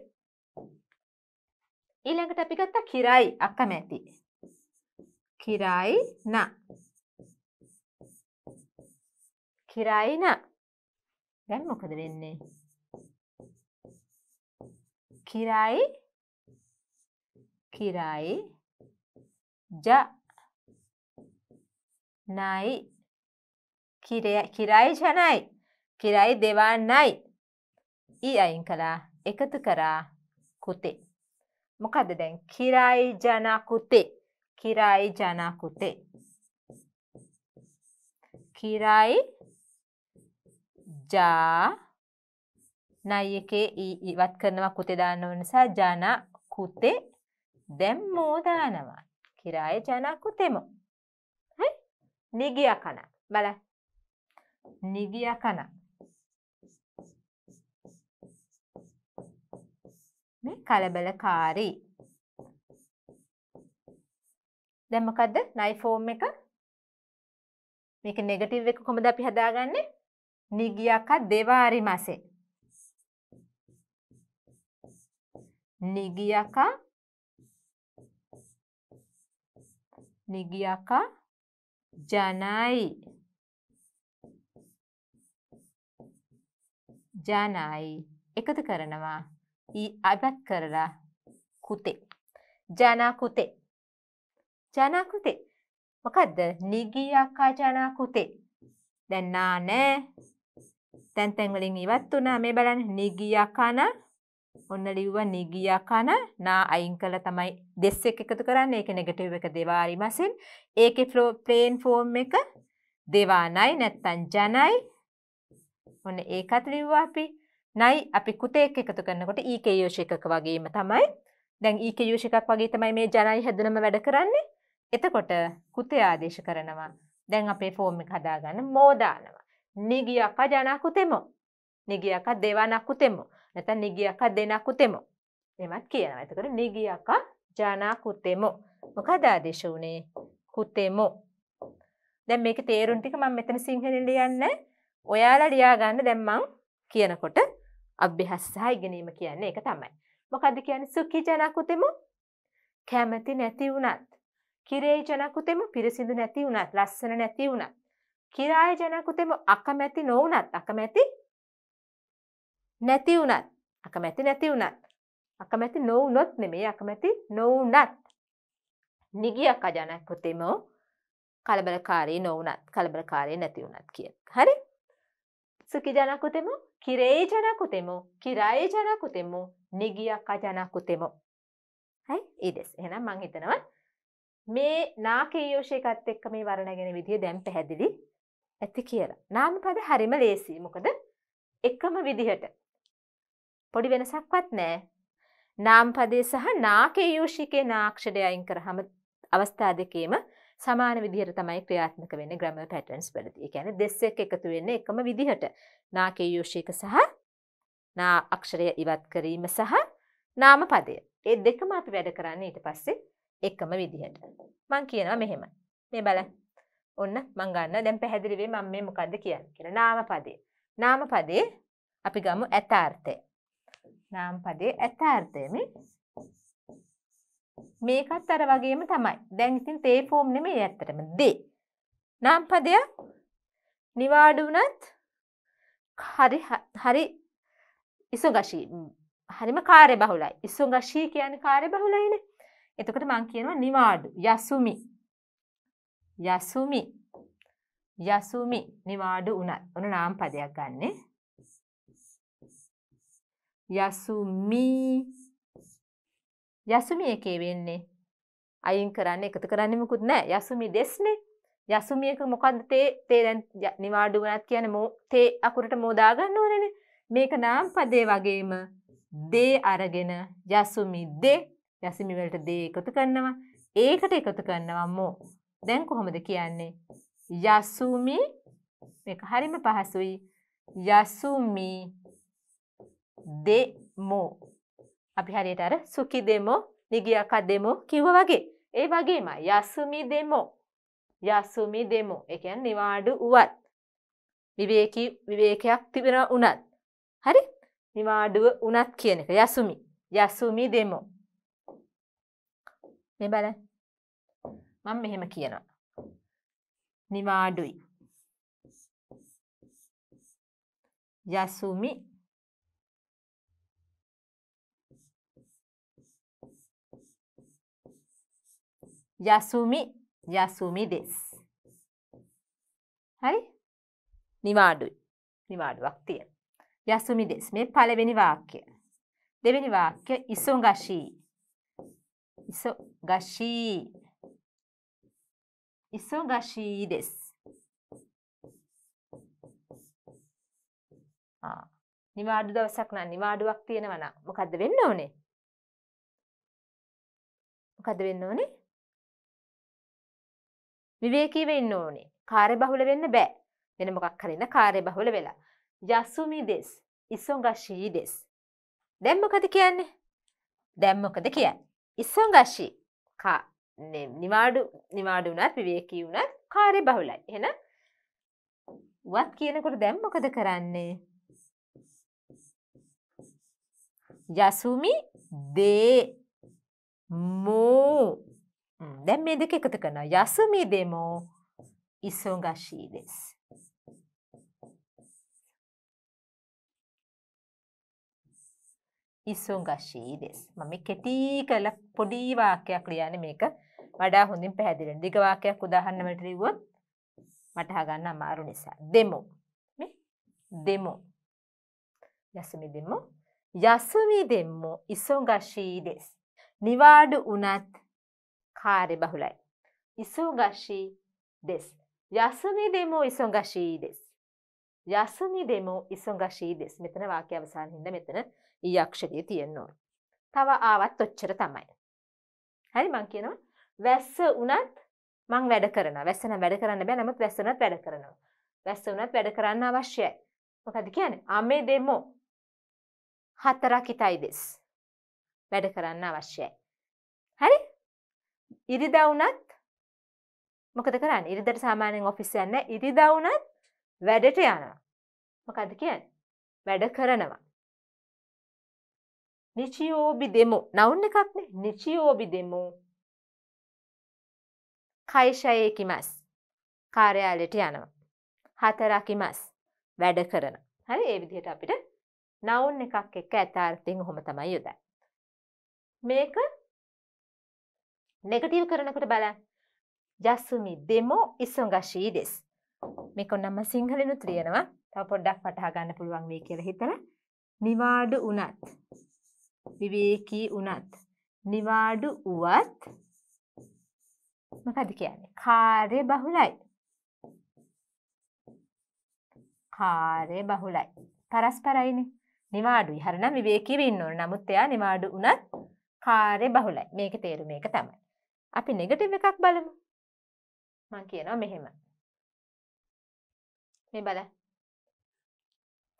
ඊළඟට අපි ගත්තා කිරයි අක්කමැති කිරයි න කිරයි න දැන් මොකද වෙන්නේ කිරයි කිරයි ජ නයි කිරයි ජනයි කිරයි දෙවන්නයි ඊ අයින් කළා එකතු කරා කුතේ මොකද දැන් කිරයි ජනා කුතේ කිරයි ජනා කුතේ කිරයි ජා නයි එකේ ඊ ඉවත් කරනවා කුතේ දාන්න ඕන නිසා ජනා කුතේ දැම්මෝ දානවා කිරාය ජනා කුතෙම නිගිය කන බල Nivea කන. මේ කලබලකාරී. දැන් මොකද්ද? නයිෆෝම් එක. මේක නෙගටිව් එක කොහොමද අපි හදාගන්නේ? නිගියක දෙවාරි මාසේ. නිගියක නිගියක ජනයි ජානායි එකතු කරනවා ඊ අබත් කරලා කුතේ ජනා කුතේ ජනා කුතේ මොකද්ද නිගී අක්කා ජනා කුතේ දැන් නා නෑ තැන් තැන් වලින් ඉවත් වුණා මේ බලන්න නිගී අකන ඔන්න ලිව්වා නිගී අකන නා අයින් කළා තමයි දෙස් එක එකතු කරන්නේ ඒක නෙගටිව් එක දෙවාරිමසින් ඒකේ ප්ලේන් ෆෝම් එක දෙවානයි නැත්තම් ජනයි ඔන්න ඒකත් ලිව්වා අපි. නයි අපි කුතේක් එකතු කරනකොට EK යෝෂිකක වගේම තමයි. දැන් EK යෝෂිකක් වගේ තමයි මේ ජනයි හැදුනම වැඩ කරන්නේ. එතකොට කුතේ ආදේශ කරනවා. දැන් අපේ ෆෝම් එක හදාගන්න මෝදානවා. නිගියක ජනකුතෙමෝ. නිගියක දෙවනකුතෙමෝ. නැත්නම් නිගියක දෙනකුතෙමෝ. එමත් කියනවා. එතකොට නිගියක ජනකුතෙමෝ. මොකද ආදේශ උනේ? කුතෙමෝ. දැන් මේක තේරුම් ටික මම මෙතන සිංහලෙන් ලියන්නේ. ඔයාලා ලියාගන්න දැම්මං කියනකොට අභ්‍යහස්සාහ ඉගෙනීම කියන්නේ එක තමයි. මොකද කියන සුක්කි ජනකුතෙම කැමති නැති වුණත්. කිරේ ජනකුතෙම පිරිසිදු නැති වුණත් ලස්සන නැති වුණත්. කිරාය ජනකුතෙම අකමැති නොවනත් අකමැති නැති වුණත් අකමැති නැති වුණත්. අකමැති නොවනොත් නෙමේ අකමැති නොවනත්. නිගියක් අජනකුතෙම කලබලකාරී නොවනත් කලබලකාරය නැති වුණත් කිය. හරි 好きじゃなくても、綺麗じゃなくても、嫌いじゃなくても、賑やかじゃなくても。はい、いいです。එහෙනම් මං හිතනවා මේ නාකේයෝෂයකත් එක්ක මේ වර්ණගෙන විදිය දැන් පැහැදිලි ඇති කියලා. නාම පද හරිම ලේසියි. මොකද එකම විදිහට පොඩි වෙනසක්වත් නෑ. නාම පදේ සහ නාකේයෝෂිකේ නාක්ෂරය අයින් කරාම අවස්ථා දෙකේම සමාන විදිහට තමයි ක්‍රියාත්මක වෙන්නේ ග්‍රැමර් පැටර්න්ස් වලදී. ඒ කියන්නේ දෙස්සෙක් එකතු වෙන්නේ එකම විදිහට. නාකේයෝෂික සහ නා අක්ෂරය ඉවත් කිරීම සහ නාම පදය. ඒ දෙකම අපි වැඩ කරන්නේ ඊට පස්සේ එකම විදිහට. මං කියනවා මෙහෙම. මේ බලන්න. ඔන්න මං ගන්න දැන් පැහැදිලි වෙයි මම මේ මොකද්ද කියන්නේ කියලා. නාම පදේ. නාම පදේ අපි ගමු ඇතාර්ථය. නාම පදේ ඇතාර්ථය මේ මේකත් අර වගේම තමයි. දැන් ඉතින් තේ ෆෝම් නෙමෙයි ඇත්තටම දේ. නම් පදය නිවාඩු වුණත් හරි හරි ඉසුගශී හරිම කාර්ය බහුලයි. ඉසුගශී කියන්නේ කාර්ය බහුලයිනේ. එතකොට මම කියනවා නිවාඩු යසුමි. යසුමි. යසුමි නිවාඩු වුණත්. ඔන්න නම් පදයක් ගන්නෙ. යසුමි යසුමි එකේ වෙන්නේ. අයින් කරන්න එකතු කරන්න මුකුත් නෑ යසුමි දෙස්නේ. යසුමියක මොකක්ද තේ තේ දැන් නිවාඩු වුණත් කියන මෝ තේ අකුරට මෝදා ගන්න ඕනේනේ. මේක නම් පදේ වගේම දේ අරගෙන යසුමි දේ යසුමි වලට දේ එකතු කරනවා. ඒකට එකතු කරනවා මෝ. දැන් කොහොමද කියන්නේ? යසුමි මේක හරිම පහසුයි. යසුමි දෙමෝ අපි හරියට අර සුකි දෙමෝ නිගියකක් දෙමෝ කිව්ව වගේ ඒ වගේම යසුමි දෙමෝ යසුමි දෙමෝ එකන් නිවාඩු වුවත් විවේකී විවේකයක් තිබෙන උනත් හරි නිවාඩුව උනත් කියන එක යසුමි යසුමි දෙමෝ මේ බල මම මෙහෙම කියනවා නිවාඩුයි යසුමි යසුමි යසුමි දෙස්. හරි නිවාඩුයි නිවාඩුවක් තියෙන. යසුමි දෙස් මේ පළවෙනි වාක්‍ය. දෙවෙනි වාක්‍ය ඉසොගශී ඉසොගශී ඉසොගශී දෙස්. නිවාඩු දවසක් නම් නිවාඩුවක් තියෙනවා නම් මොකද්ද වෙන්න ඕනේ? මොකද්ද වෙන්න ඕනේ? විවේකීව ඉන්න ඕනේ කාර්ය බහුල වෙන්න බෑ වෙන මොකක් හරින්න කාර්ය බහුල වෙලා යසුමි දෙස් ඉසොංගශී දෙස් දැන් මොකද කියන්නේ දැන් මොකද කියන්නේ ඉසොංගශී කා නිවාඩු නිවාඩු වුණත් විවේකී වුණත් කාර්ය බහුලයි එහෙනම් වත් කියනකොට දැන් මොකද කරන්නේ? යසුමි දේ මෝ දැන් මේ දෙක එකතු කරනවා. යසුමි දෙමෝ ඉසෝගාශී දෙස්. ඉසෝගාශී දෙස්. මම කෙටි කරලා පොඩි වාක්‍යයක් ලියන්නේ මේක වඩා හොඳින් පැහැදිලි වෙන. දිග වාක්‍යයක් උදාහරණ වලට ලිව්වොත් වටහා ගන්න අමාරු නිසා. දෙමෝ. මේ දෙමෝ. යසුමි දෙමෝ. යසුමි දෙමෝ ඉසෝගාශී දෙස්. නිවාඩු උනත් කාර්ය බහුලයි. ඉසුගශී දෙස්. යසමි දෙමෝ ඉසුගශී දෙස්. යසමි දෙමෝ ඉසුගශී දෙස්. මෙතන වාක්‍ය අවසාන හින්දා මෙතන ඊ අක්ෂරය තියෙනවා. තව ආවත් ඔච්චර තමයි. හරි මං කියනවා වැස්ස උනත් මං වැඩ කරනවා. වැස්ස නම් වැඩ කරන්න බෑ. නමුත් වැස්ස උනත් වැඩ කරනවා. වැස්ස උනත් වැඩ කරන්න අවශ්‍යයි. මොකද කියන්නේ? අමේ දෙමෝ හතරක් ඉතයි දෙස්. වැඩ කරන්න අවශ්‍යයි. ඉරිදා වුණත් මොකද කරන්න ඉරිදට සාමානෙන් ඔෆිස් යන්න ඉරිදා වුණත් වැඩට යනවා මොකද කියන් වැඩ කරනවා නිචියෝබි දෙමු නවුන්න එකක්න නිචියෝබි දෙමු කයිෂයකිමස් කාර්යාලෙට යනවා හතරකිමස් වැඩ කරන හරි ඒ විදිහට අපිට නවුන් එකක් එක ඇතාර්තිං හොම තමයි යොදයි මේක ネガティブ කරනකොට බලන්න. 休みでも忙しいです。මේක නම් සිංහලෙනුත් ලියනවා. තව පොඩ්ඩක් වටහා ගන්න පුළුවන් වෙයි කියලා හිතලා නිවාඩු වුණත් විවේකී වුණත් නිවාඩු වුවත් මොකද කියන්නේ? කාර්ය බහුලයි. කාර්ය බහුලයි. පරස්පරයිනේ. නිවාඩුයි. හරිනම් විවේකීව ඉන්න ඕන. නමුත් එයා නිවාඩු වුණත් කාර්ය බහුලයි. මේකේ තේරුම ඒක තමයි. අපි නෙගටිව් එකක් බලමු. මං කියනවා මෙහෙම. මේ බලන්න.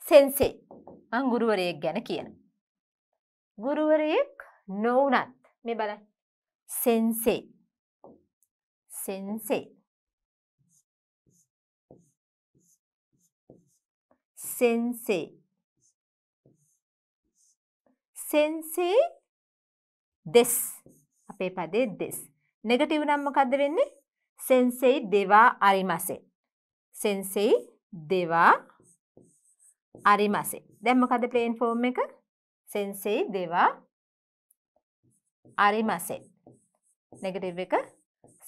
සෙන්සේ මං ගුරුවරයෙක් ගැන කියන. ගුරුවරයෙක් නොවුනත් මේ බලන්න. සෙන්සේ. සෙන්සේ. සෙන්සේ. සෙන්සේ දෙස්. අපේ පදේ දෙස්. නෙගටිව් නම් මොකද්ද වෙන්නේ? සෙන්සෙයි දෙවා අරිමසේ. සෙන්සෙයි දෙවා අරිමසේ. දැන් මොකද්ද ප්ලේන් ෆෝම් එක? සෙන්සෙයි දෙවා අරිමසේ. නෙගටිව් එක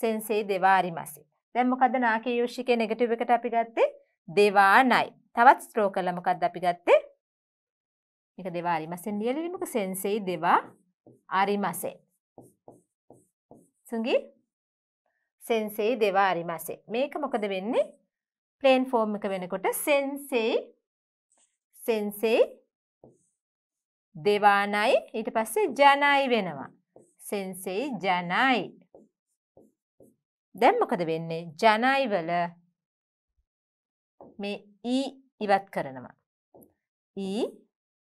සෙන්සෙයි දෙවා අරිමසේ. දැන් මොකද්ද නාකී යෝෂිකේ නෙගටිව් එකට අපි ගත්තේ? දෙවා නයි. තවත් ස්ට්‍රෝ කරලා මොකද්ද අපි ගත්තේ? මේක දෙවා අරිමසෙන් ලියලා ඉන්නක සෙන්සෙයි දෙවා අරිමසේ. සුගි සෙන්සෙයි දෙවා අරිමසේ මේක මොකද වෙන්නේ ප්ලේන් ෆෝර්ම් එක වෙනකොට සෙන්සෙයි සෙන්සෙයි දෙවානයි ඊට පස්සේ ජනයි වෙනවා සෙන්සෙයි ජනයි දැන් මොකද වෙන්නේ ජනයි වල මේ ඊ ඉවත් කරනවා ඊ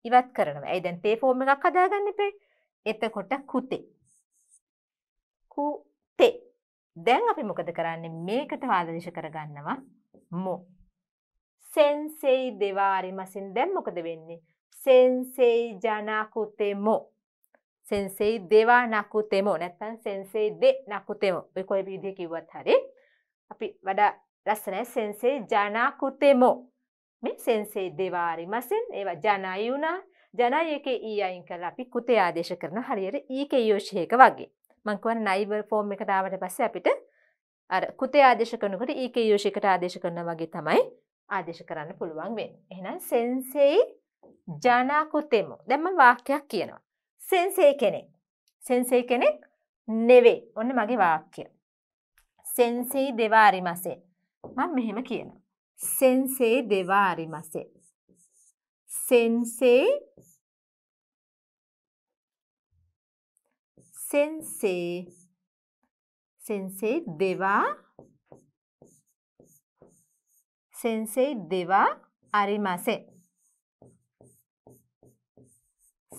ඉවත් කරනවා. ඇයි දැන් තේ ෆෝම් එකක් හදාගන්න ඉපේ. එතකොට කුතේ හු තේ. දැන් අපි මොකද කරන්නේ මේකට ආදේශ කරගන්නවා මෝ. සෙන්සෙයි දෙවාරිමසින් දැන් මොකද වෙන්නේ? සෙන්සෙයි ජනකුතෙමෝ. සෙන්සෙයි දෙවා නකුතෙමෝ නැත්තම් සෙන්සෙයි දෙ නකුතෙමෝ. ඔය කොයි විදිහේ කිව්වත් හරි. අපි වඩා ලස්සනයි සෙන්සේ ජනකුතෙමෝ. මේ සෙන්සේ දෙවාරිමසින් ඒවා ජනයි වුණා ජනයක ඊ අයින් කළ අපි කුතේ ආදේශ කරන හරියට ඊක යෝෂයක වගේ. මංකවන නයිවර් ෆෝර්ම් එකට ආවට පස්සේ අපිට අර කුතේ ආදේශ කරනකොට ඒක e යෝෂිකට ආදේශ කරන වගේ තමයි ආදේශ කරන්න පුළුවන් වෙන්නේ. එහෙනම් සෙන්සෙයි ජනා කුතෙමු. දැන් මම වාක්‍යයක් කියනවා. සෙන්සෙයි කෙනෙක්. සෙන්සෙයි කෙනෙක් නෙවෙයි. ඔන්න මගේ වාක්‍ය. සෙන්සෙයි දෙවාරිමසේ. මම මෙහෙම කියනවා. සෙන්සෙයි දෙවාරිමසේ. සෙන්සෙයි sensei sensei දෙවා sensei දෙවා අරිමසේ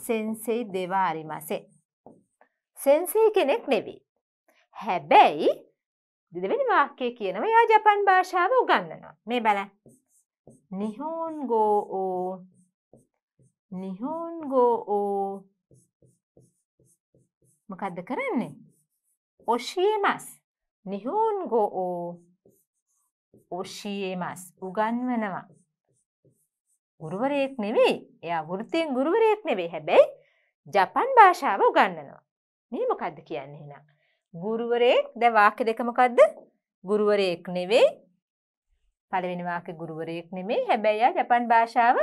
සෙන්සෙයි දෙවා අරිමසේ සෙන්සෙයි කෙනෙක් නෙවී හැබැයි දෙවෙනි වාක්‍යය කියනවා එයා ජපන් භාෂාව උගන්වනවා. මේ බලන්න. නිහොන් ගෝ ඕ නිහොන් ගෝ ඕ මොකක්ද කරන්නේ? ඔෂියමස්. නිහුන් ගෝ ඕ. ඔෂියමස්. උගන්වනවා. ගුරුවරයෙක් නෙවෙයි. එයා වෘත්තියෙන් ගුරුවරයෙක් නෙවෙයි. හැබැයි ජපන් භාෂාව උගන්වනවා. මේ මොකද්ද කියන්නේ එහෙනම්? ගුරුවරයෙක් දැන් වාක්‍ය දෙක මොකද්ද? ගුරුවරයෙක් නෙවෙයි. පළවෙනි වාක්‍ය ගුරුවරයෙක් නෙමෙයි. හැබැයි එයා ජපන් භාෂාව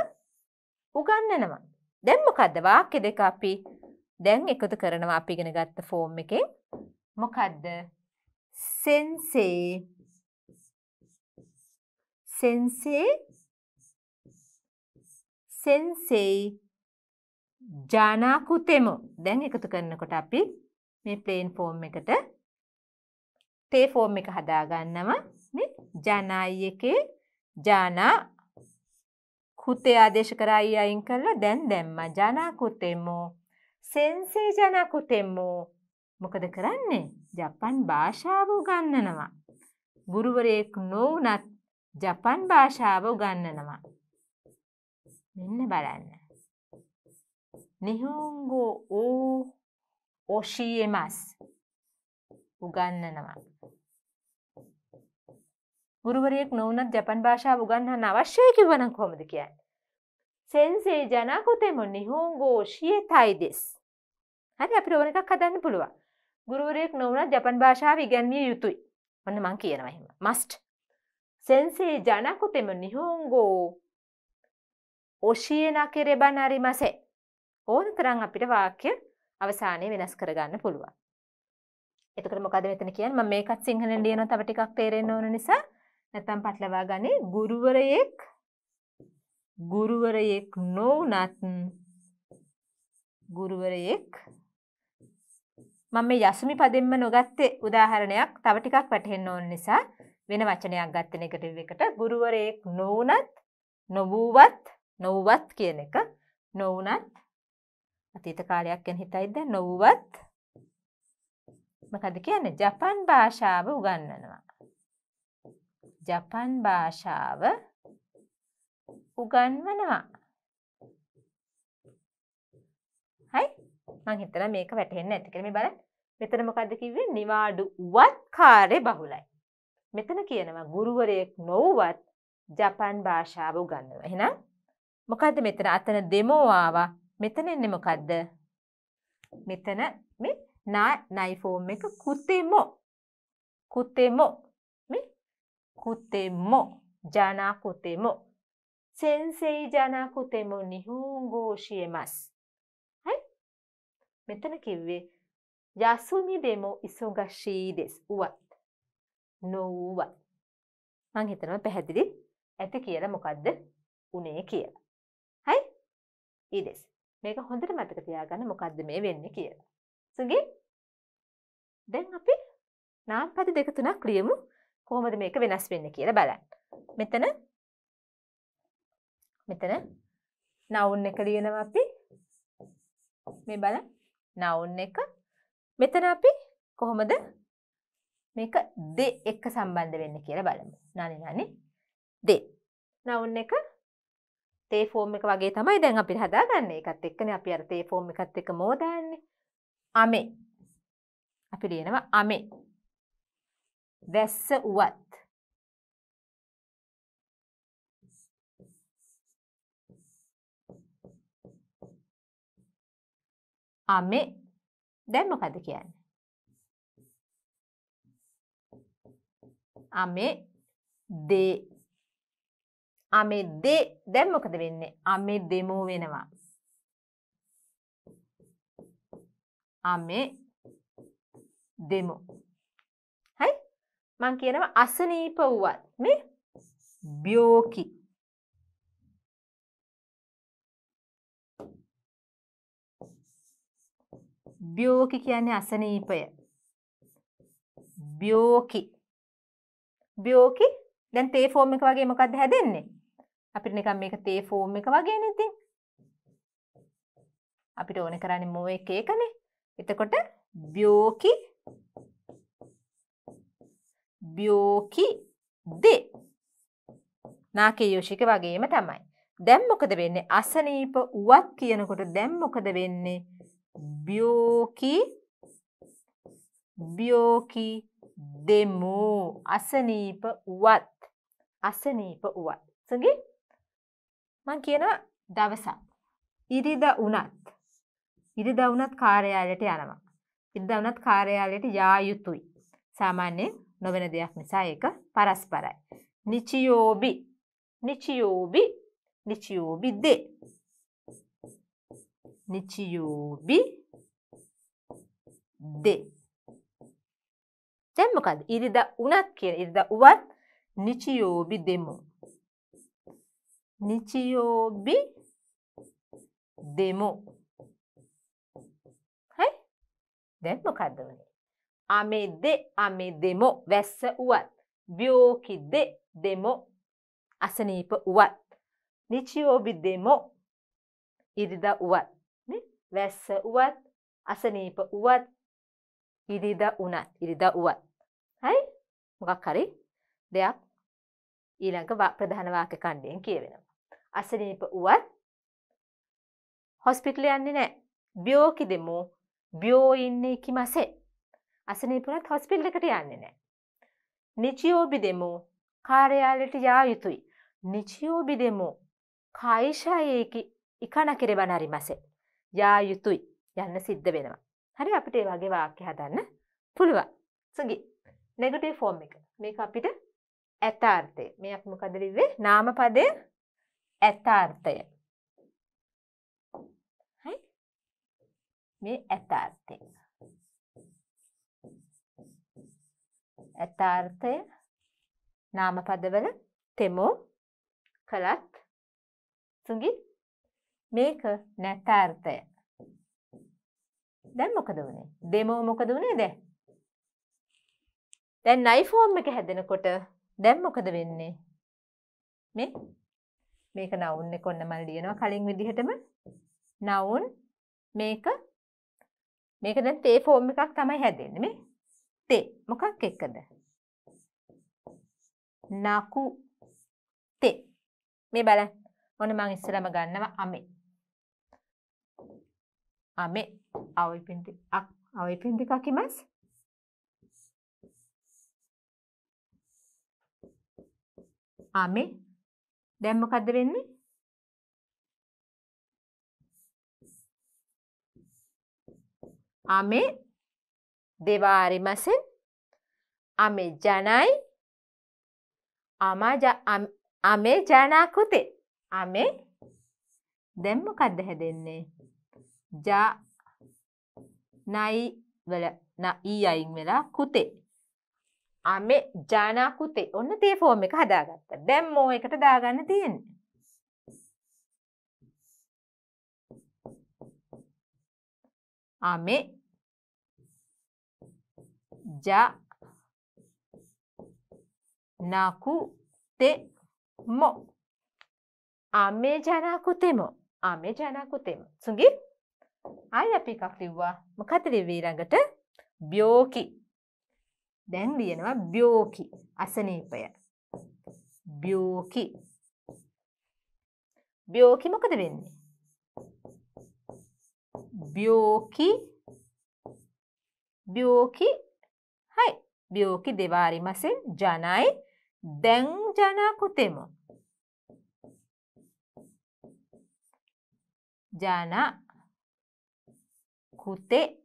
උගන්වනවා. දැන් මොකද්ද වාක්‍ය දෙක අපි දැන් එකතු කරනවා අපි ඉගෙන ගත්ත ෆෝම් එකේ මොකද්ද sensei sensei sensei ජානාකුතෙමු දැන් එකතු කරනකොට අපි මේ ප්ලේන් ෆෝම් එකට තේ ෆෝම් එක හදාගන්නවා නේ ජනයි එකේ ජානා කුතේ ආදේශ කරා අයින් කරලා දැන් දැම්මා ජානාකුතෙමු සෙන්සේ ජනකුටෙම්මෝ මොකද කරන්නේ ජපන් භාෂාව උගන්නනවා. ගුරුවරයෙක් නොවනත් ජපන් භාෂාව උගන්නනවා. මෙන්න බලන්න. නිහුංගෝ ඕ ඔෂියමස් උගන්නනවා. ගුරුවරයෙක් නොවනත් ජපන් භාෂාව උගන්නන්න අවශ්‍යයි කිව්වනම් කොහොමද කියන්නේ? 先生じゃなくても日本語を教えたいです。හරි අපිට ඕන එකක් හදන්න පුළුවන්. ගුරුවරයෙක් නොවුනත් ජපන් භාෂාව ඉගැන්විය යුතුයි. ඔන්න මං කියනවා එහෙම. must. සෙන්සේ ජනකුතෙම නිහෝංගෝ ඔෂියන කෙරෙබන් අරිමසේ. ඕන තරම් අපිට වාක්‍ය අවසානයේ වෙනස් කරගන්න පුළුවන්. එතකොට මොකද මෙතන කියන්නේ මම මේකත් සිංහලෙන් ලියනවා තව ටිකක් තේරෙන්න ඕන නිසා නැත්තම් පටලවා ගන්නේ ගුරුවරයෙක් ගුරුවරයෙක් නොවුනත් ගුරුවරයෙක් මම මේ යසුමි පදෙන්ම නොගත්තේ උදාහරණයක් තව ටිකක් වැටහෙන්න ඕන නිසා වෙන වචනයක් ගත්ත නෙගටිව් එකට ගුරුවරයෙක් නොවුනත් නොවූවත් නොවුවත් කියන එක නොවුනත් අතීත කාලයක් ගැන හිතයිද නොවුවත් මොකද කියන්නේ ජපන් භාෂාව උගන්වනවා ජපන් භාෂාව උගන්වනවා. හයි? මං හිතලා මේක වැටහෙන්න ඇති කියලා මේ බලන්න. මෙතන මොකද්ද කිව්වේ? නිවාඩු වත් කාර්ය බහුලයි. මෙතන කියනවා ගුරුවරයෙක් නොවුවත් ජපන් භාෂාව උගන්වනවා. එහෙනම් මොකද්ද මෙතන අතන දෙමෝ ආවා. මෙතන එන්නේ මොකද්ද? මෙතන මේ නයි ෆෝම් එක කුතෙමෝ. කුතෙමෝ. මේ කුතෙමෝ. ජානා කුතෙමෝ. 先生じゃなくても日本語を教えます。はい。මෙතන කිව්වේ යසුමි දෙමෝ ඉසුගශී දෙස් වුවත්. නොවුවත්. මං හිතනවා පැහැදිලි ඇති කියලා මොකද්ද උනේ කියලා. හයි? ඊදෙස්. මේක හොඳට මතක තියාගන්න මොකද්ද මේ වෙන්නේ කියලා. සුගි? දැන් අපි නාමපද දෙක තුනක් ලියමු. කොහොමද මේක වෙනස් වෙන්නේ කියලා බලන්න. මෙතන මෙතන නවුන් එක ලියනවා අපි මේ බල නවුන් එක මෙතන අපි කොහොමද මේක දෙ එක්ක සම්බන්ධ වෙන්න කියලා බලමු නනි නනි දෙ නවුන් එක තේ ෆෝම් එක වගේ තමයි දැන් අපිට හදාගන්න එකත් එක්කනේ අපි අර තේ ෆෝම් එකත් එක්ක මෝදාන්නේ අමේ අපි ලියනවා අමේ වැස්ස උවත් අමේ දැන් මොකද කියන්නේ? අමේ දේ අමේ දේ දැන් මොකද වෙන්නේ? අමේ දෙමෝ වෙනවා. අමේ දෙමෝ. හරි? මං කියනවා අසනීප වුවත් මේ බ්‍යෝකි බ්‍යෝකි කියන්නේ අසනීපය. බ්‍යෝකි. බ්‍යෝකි දැන් තේ ෆෝම් එක වගේ මොකක්ද හැදෙන්නේ? අපිට නිකන් මේක තේ ෆෝම් එක වගේනේ ඉතින්. අපිට ඕනේ කරන්නේ මො එක එකනේ. එතකොට බ්‍යෝකි බ්‍යෝකි දෙ නාකේ යෝෂික වගේම තමයි. දැන් මොකද වෙන්නේ? අසනීප උවක් කියනකොට දැන් මොකද වෙන්නේ? බියෝකි බියෝකි දෙමෝ අසනීප වුවත් අසනීප වුවත් සගි මං කියන දවසක් ඉරිද වනත් ඉරිද වනත් කාරයාලට යනවා ඉරිද වනත් කාරයාලයට යායුතුයි සාමාන්‍යයෙන් නොවෙන දෙයක් නිසා එක පරස්පරයි නිචියෝබි නිචියෝබි නිචියෝබි දේ නිචියූ වි දෙ දැන් මොකද ඉරිද උනත් කියන ඉරිද උවත් නිචියෝබි දෙමු නිචියෝබි දෙමු හයි දැන් මොකද්ද වනේ අමෙදෙ අමෙදෙමො වැස්ස උවත් බියෝකි දෙ දෙමො අසනීප උවත් නිචියෝබි දෙමො ඉරිද උවත් වැස්ස වුවත් අසනීප වුවත් ඉරිද වුණත් ඉරිද වුවත් හයි මොකක් හරි දෙයක් ඊළඟ ප්‍රධාන වාක්‍ය ඛණ්ඩයෙන් කියවෙනවා අසනීප වුවත් හොස්පිටල් යන්නේ නැහැ බියෝ කිදෙමු බියෝ ඉන්නේ කිමසේ අසනීප වුණත් හොස්පිටල් එකට යන්නේ නැහැ නිචියෝ බිදෙමු කාර්යාලයට යා යුතුයි නිචියෝ බිදෙමු 会社へ行き行かなければなりません。යා යුතුයි යන්න සිද්ධ වෙනවා. හරි අපිට ඒ වගේ වාක්‍ය හදන්න පුළුවන්. සුගි නෙගටිව් ෆෝම් එක. මේක අපිට ඇතාර්ථය. මේක මොකද ලිව්වේ? නාමපදය ඇතාර්ථය. හරි? මේ ඇතාර්ථය. ඇතාර්ථය නාමපදවල තෙමෝ කළත් සුගි මේක නැතාර්ථය. දැන් මොකද වනේ දෙමෝ මොකද වනේ දැ. දැන් නයිෆෝම් එක හැදෙනකොට දැම් මොකද වෙන්නේ මේ මේක නවුන්න කොන්න මල් දියනවා කලින් විදිහටම නවුන් මේක මේක දැන් තේ ෆෝම් එකක් තමයි හැදෙන්නේ මේ තේ මොකක් එක්කද නකු තේ මේ බලන්න මොන මං ඉස්සරම ගන්නවා අමේ 雨、青いペンで、あ、青いペンで書きます。雨。දැන් මොකද්ද වෙන්නේ? අමෙ දෙවාරිමසෙන් අමෙ ජනයි අමජ අමෙ ජනා කුතේ අමෙ දැන් මොකද්ද හැදෙන්නේ? ජා නයි වල නී අයින් වෙලා කුතේ අමේ ජානා කුතේ ඔන්න තේ ෆෝම් එක හදාගත්තා දැන් මෝ එකට දාගන්න තියෙන්නේ අමේ ජා නකු තෙමෝ අමේ ජනකු තෙමෝ අමේ ජනකු තෙමෝ සුගී ආයි අපි එකක් ලිව්වා මොකද ලිව්වේ ඊළඟට බ්‍යෝකි දැන් ලියනවා බ්‍යෝකි අසනීපය බ්‍යෝකි බ්‍යෝකි මොකද වෙන්නේ බ්‍යෝකි බ්‍යෝකි හයි බ්‍යෝකි දෙවාරිමසෙන් ජනයි දැන් ජනා කුතෙමු ජනා කුතේ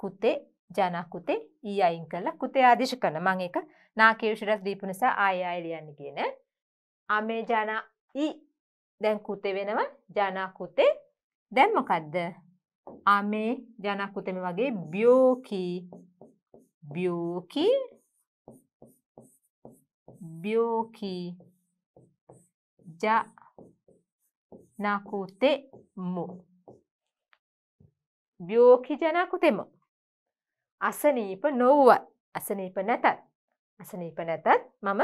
කුතේ ජනකුතේ ඊ අයින් කරලා කුතේ ආදේශ කරන මම ඒක නාකේශරස් දීපු නිසා ආය ආය ලියන්න කියන අමේ ජන ඊ දැන් කුතේ වෙනවා ජනකුතේ දැන් මොකද්ද අමේ ජනකුතේ මේ වගේ බියෝකි බියෝකි බියෝකි ජ නකුතේ මු ව්‍යෝකිජනා කුතෙම. අසනීප නොව්වත් අසනීප නැතත් අසනීප නැතත් මම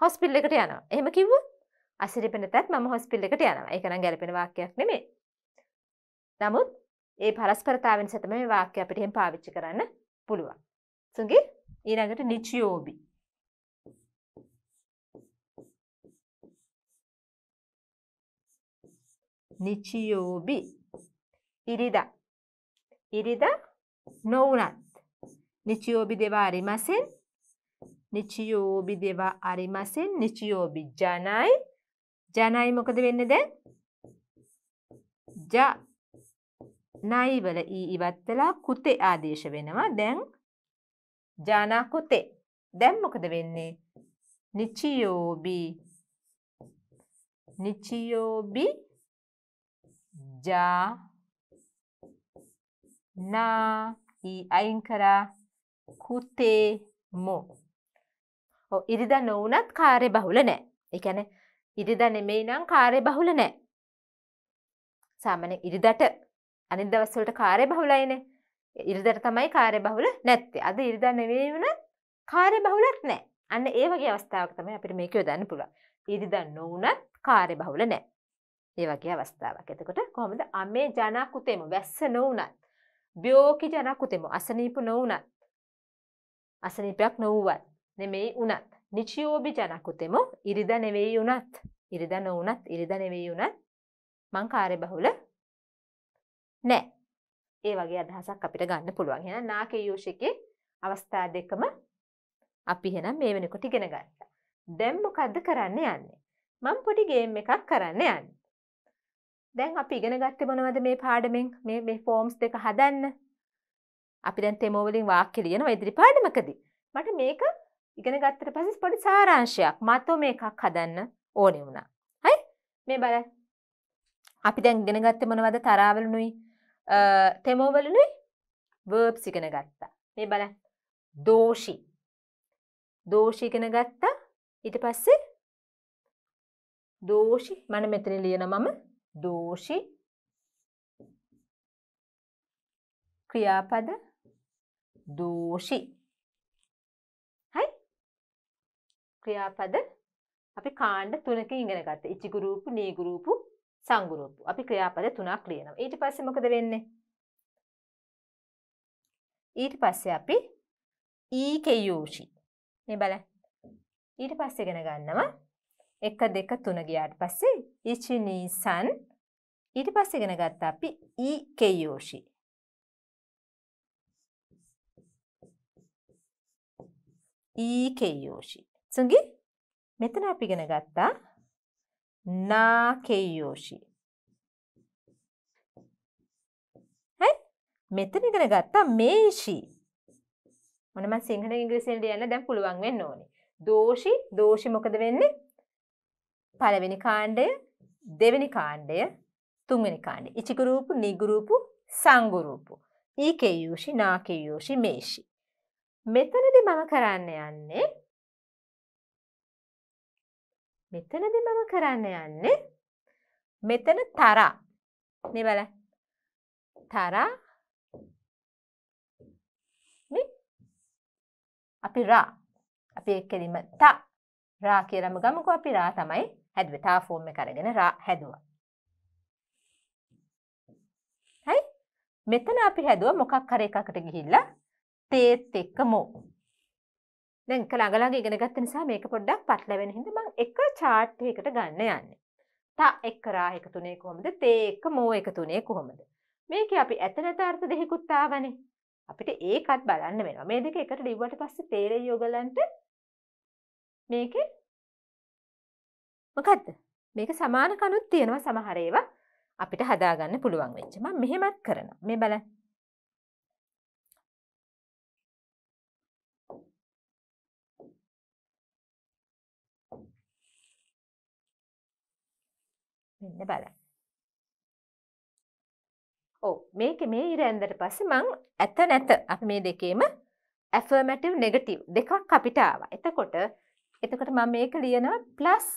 හොස්පිල් එකට යනවා එහෙම කිව්ව අසිරිප නැතත් මම හොස්පිල් එකට යනවා ඒක නම් ගැලපෙන වාක්‍යයක් නෙමෙයි. නමුත් ඒ පරස්පරතාවෙන් සතම මේ වාක්‍ය අපිට එහෙම පාවිච්චි කරන්න පුළුවන්. සුගි ඊළඟට නිචියෝබි නිචියෝබි ඉරිදා. ඉරිදා නොවනත්. නිචියෝබි දෙවා අරිමසෙන් නිචියෝබි දෙවා අරිමසෙන් නිචියෝබි ජනයි ජනයි මොකද වෙන්න දැන් ජ නයි වල ඊ ඉවත් වෙලා කුතේ ආදේශ වෙනවා දැන් ජානා කුතේ දැන් මොකද වෙන්නේ නිචියෝබි නිචියෝබි ජා na i අයින්කරා කුතේ මෝ. ඉරිද නොවනත් කාරය බහුල නෑ එකැන ඉරිද නෙමෙයි නම් කාරය බහුල නෑ. සාමන ඉරිදට අනිදවස්සවලට කාරය බහුලයින ඉරිදර තමයි කාරය බහුල නැත්තේ අද ඉරිද නෙවේ වන කාරය බහුලක් නෑ අන්න ඒවගේ අවස්ථාවක්තම අපිට මේක යොදන්න පුළුව ඉරිද නොවනත් කාරය බහුල නෑ ඒ වගේ අවස්ථාවක් එතකොට කොමද අමේ ජනාකුතේම වැස්ස නොවනත් බියෝ කියන අනකුතෙම අසනීප නොවුනත් අසනීපයක් නොවුවත් නෙමෙයි උනත් නිචියෝබි ජනකුතෙම ඉරිද නෙවෙයි උනත් ඉරිද නොවුනත් ඉරිද නෙවෙයි උනත් මං කාර්ය බහුල නෑ ඒ වගේ අදහසක් අපිට ගන්න පුළුවන් එහෙනම් නාකයෝෂිකේ අවස්ථා දෙකම අපි එහෙනම් මේ වෙනකොට ඉගෙන ගත්තා. දැන් මොකද්ද කරන්න යන්නේ? මම පොඩි ගේම් එකක් කරන්න යන්නේ. දැන් අපි ඉගෙන ගත්තේ මොනවද මේ පාඩමෙන් මේ මේ ෆෝම්ස් දෙක හදන්න අපි දැන් තෙමෝ වලින් වාක්‍ය ලියනවා ඉදිරි පාඩමකදී මට මේක ඉගෙන ගත්තට පස්සේ පොඩි සාරාංශයක් මතෝ මේකක් හදන්න ඕනේ වුණා හරි මේ බලන්න අපි දැන් ඉගෙන ගත්තේ මොනවද තරාවලුනුයි තෙමෝ වලුනුයි verbs ඉගෙන ගත්තා මේ බලන්න දෝෂි දෝෂි ඉගෙන ගත්තා ඊට පස්සේ දෝෂි මම මෙතන ලියන මම දෝෂි ක්‍රියාපද දෝෂි හයි ක්‍රියාපද අපි කාණ්ඩ තුනක ඉගෙන ගත්ත ඉචිගුරූපු නීගුරූපු සංගුරූපු අපි ක්‍රියාපද තුනක් ලියනවා ඊට පස්සේ මොකද වෙන්නේ ඊට පස්සේ අපි ඊ කෙයෝෂි මේ බලන්න ඊට පස්සේ ඉගෙන ගන්නවා එක දෙක තුන ගියාට පස්සේ ඉචිනීසන් ඊට පස්සේ ඉගෙන ගත්තා අපි ඊ කෙයෝෂි ඊ කෙයෝෂි සුඟි මෙතන අපි ඉගෙන ගත්තා නා කෙයෝෂි හයි මෙතන ඉගෙන ගත්තා මේෂි මොනම සිංහල ඉංග්‍රීසියෙන් ලියන්න දැන් පුළුවන් වෙන්න ඕනේ දෝෂි දෝෂි මොකද වෙන්නේ පළවෙනි කාණ්ඩය දෙවෙනි කාණ්ඩය තුන්වෙනි කාණ්ඩය ඉචිකුරූපු නිගුරූපු සංගුරූපු ඒකයෝෂි නාකයෝෂි මේෂි මෙතනදි මම කරන්න යන්නේ මෙතනදි මම කරන්න යන්නේ මෙතන තරා නිබල තරා අපි රා අපි එක්කෙලිම තා රා කියලම ගමකෝ අපි රා තමයි හැදුවේ ටාෆෝම් එක අරගෙන හැදුවා. හයි? මෙතන අපි හැදුවා මොකක් හරි එකකට ගිහිල්ලා තේත් එක්ක මෝ. දැන් එක ළඟ ළඟ ඉගෙන ගත්ත නිසා මේක පොඩ්ඩක් පටලැවෙන හින්දා මම එක chart එකකට ගන්න යන්නේ. තා එක් රා එකතුනේ කොහොමද? තේ එක්ක මෝ එකතුනේ කොහොමද? මේකේ අපි ඇත නැත අර්ථ දෙකකුත් ආවනේ. අපිට ඒකත් බලන්න වෙනවා. මේ දෙක එකට ලිව්වට පස්සේ තේරෙයි ඔයගලන්ට මේකේ මොකක්ද මේක සමාන කනුත් තියෙනවා සමහරේව අපිට හදාගන්න පුළුවන් වෙච්ච මම මෙහෙමත් කරනවා මේ බලන්න මෙන්න බලන්න ඕ මේක මේ ඉර ඇන්දට පස්සේ මං ඇත නැත අප මේ දෙකේම ඇෆර්මැටව් නෙගටව් දෙකක් අපිට ආවා එතකොට එතකට මම මේක ලියනවා ප්ලස්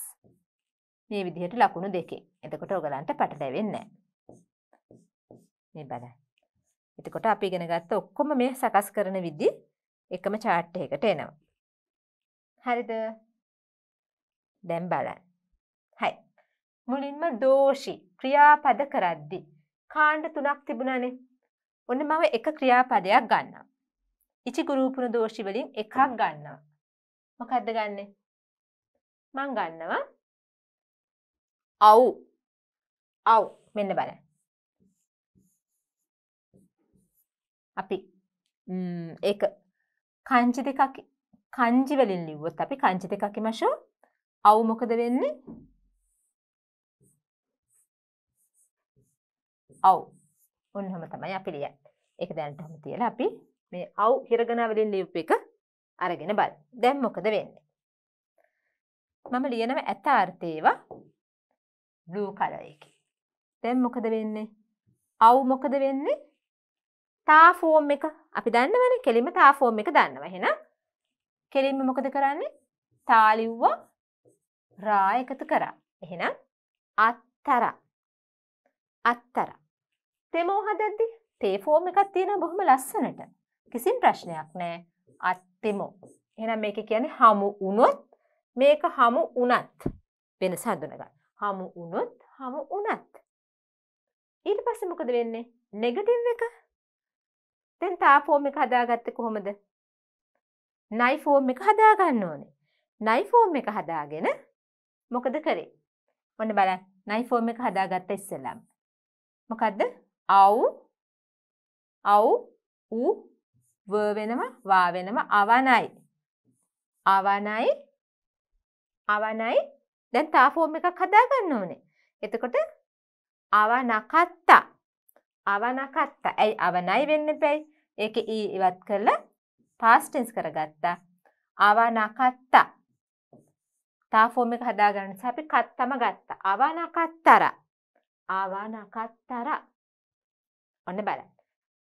මේ විදිහට ලකුණු දෙකෙන්. එතකොට ඔයගලන්ට පටලැවෙන්නේ නැහැ. මේ බලන්න. එතකොට අපි ඉගෙන ගත්ත ඔක්කොම මේ සකස් කරන විදි එකම chart එකකට එනවා. හරිද? දැන් බලන්න. හයි. මුලින්ම දෝෂි ක්‍රියාපද කරද්දි කාණ්ඩ තුනක් තිබුණානේ. ඔන්න මම එක ක්‍රියාපදයක් ගන්නවා. ඉචිගුරුපුන දෝෂි වලින් එකක් ගන්නවා. මොකද්ද ගන්නෙ? මං ගන්නවා අව් අව් මෙන්න බලන්න අපි ඒක කංචි දෙකක් කංජි වලින් ලිව්වොත් අපි කංචි දෙකක් මශෝ අව් මොකද වෙන්නේ අව් ඔන්නහම තමයි අපි ලියන්නේ. ඒක දැනට හම තියලා අපි මේ අව් හිරගන වලින් ලියුප එක අරගෙන බලමු. දැන් මොකද වෙන්නේ? මම ලියනව ඇත අර්ථේවා බ්ලූ කලර් එකේ. දැන් මොකද වෙන්නේ? අව් මොකද වෙන්නේ? තා ෆෝම් එක අපි දන්නවනේ කෙලින්ම තා ෆෝම් එක දන්නවා එහෙනම් කෙලින්ම මොකද කරන්නේ? තා ලිව්වා රා එකතු කරා. එහෙනම් අත්තර අත්තර තෙමෝ හදද්දි තේ ෆෝම් එකක් තියෙනවා බොහොම ලස්සනට. කිසිම ප්‍රශ්නයක් නැහැ. අත්තෙමෝ. එහෙනම් මේක කියන්නේ හමු වුණොත් මේක හමු වුණත් වෙනස හඳුනගන්න. හමු වුණොත් හමු වුණත්. ඊට පස්සේ මොකද වෙන්නේ? නෙගටිව් එක. දැන් තා ෆෝම් එක හදාගත්තේ කොහොමද? නයි ෆෝම් එක හදාගන්න ඕනේ. නයි ෆෝම් එක හදාගෙන මොකද කරේ? ඔන්න බලන්න. නයි ෆෝම් එක හදාගත්ත ඉස්සෙල්ලම. මොකද්ද? අව් අව් ඌ ව වෙනවා වා වෙනවා අවනයි. අවනයි අවනයි දැන් තා ෆෝම් එකක් හදාගන්න ඕනේ. එතකොට අවනකත්තා. අවනකත්තා. ඇයි අවනයි වෙන්න එපැයි. ඒක ඊ ඉවත් කරලා past tense කරගත්තා. අවනකත්තා. තා ෆෝම් එක හදාගන්න නිසා අපි කත්තම ගත්තා. අවනකත්තර. අවනකත්තර. ඔන්න බලන්න.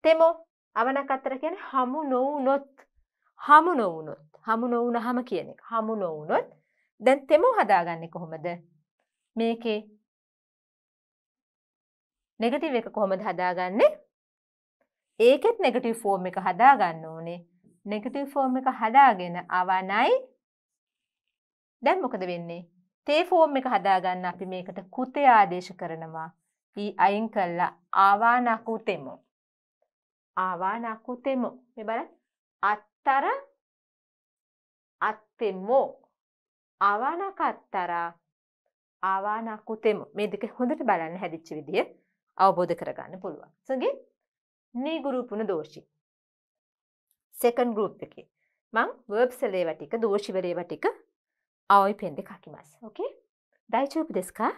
තෙමෝ අවනකත්තර කියන්නේ හමු නොවුනොත්. හමු නොවුනොත්. හමු නොවුනහම කියන එක. හමු නොවුනොත් දැන් තෙමෝ හදාගන්නේ කොහොමද? මේකේ නෙගටිව් එක කොහොමද හදාගන්නේ? ඒකෙත් නෙගටිව් ෆෝම් එක හදාගන්න ඕනේ. නෙගටිව් ෆෝම් එක හදාගෙන අවනයි දැන් මොකද වෙන්නේ? තේ ෆෝම් එක හදාගන්න අපි මේකට කුතේ ආදේශ කරනවා. ඊ අයින් කළා ආවානකුතෙමු. ආවානකුතෙමු. මේ බලන්න. අත්තර අත්තෙමෝ ආවානකත්තරා ආවානකුතෙමු මේ දෙක හොඳට බලන්න හැදිච්ච විදිය අවබෝධ කරගන්න පුළුවන්. සගේ නීගුරුපුන දෝෂි. සෙකන් ගරුප් එක මං වර්බ් සලේව ටික දෝෂිවරේව ටික අවයි පෙන්දෙ කකිමස් ඕකේ දයිචෝප දෙස්කා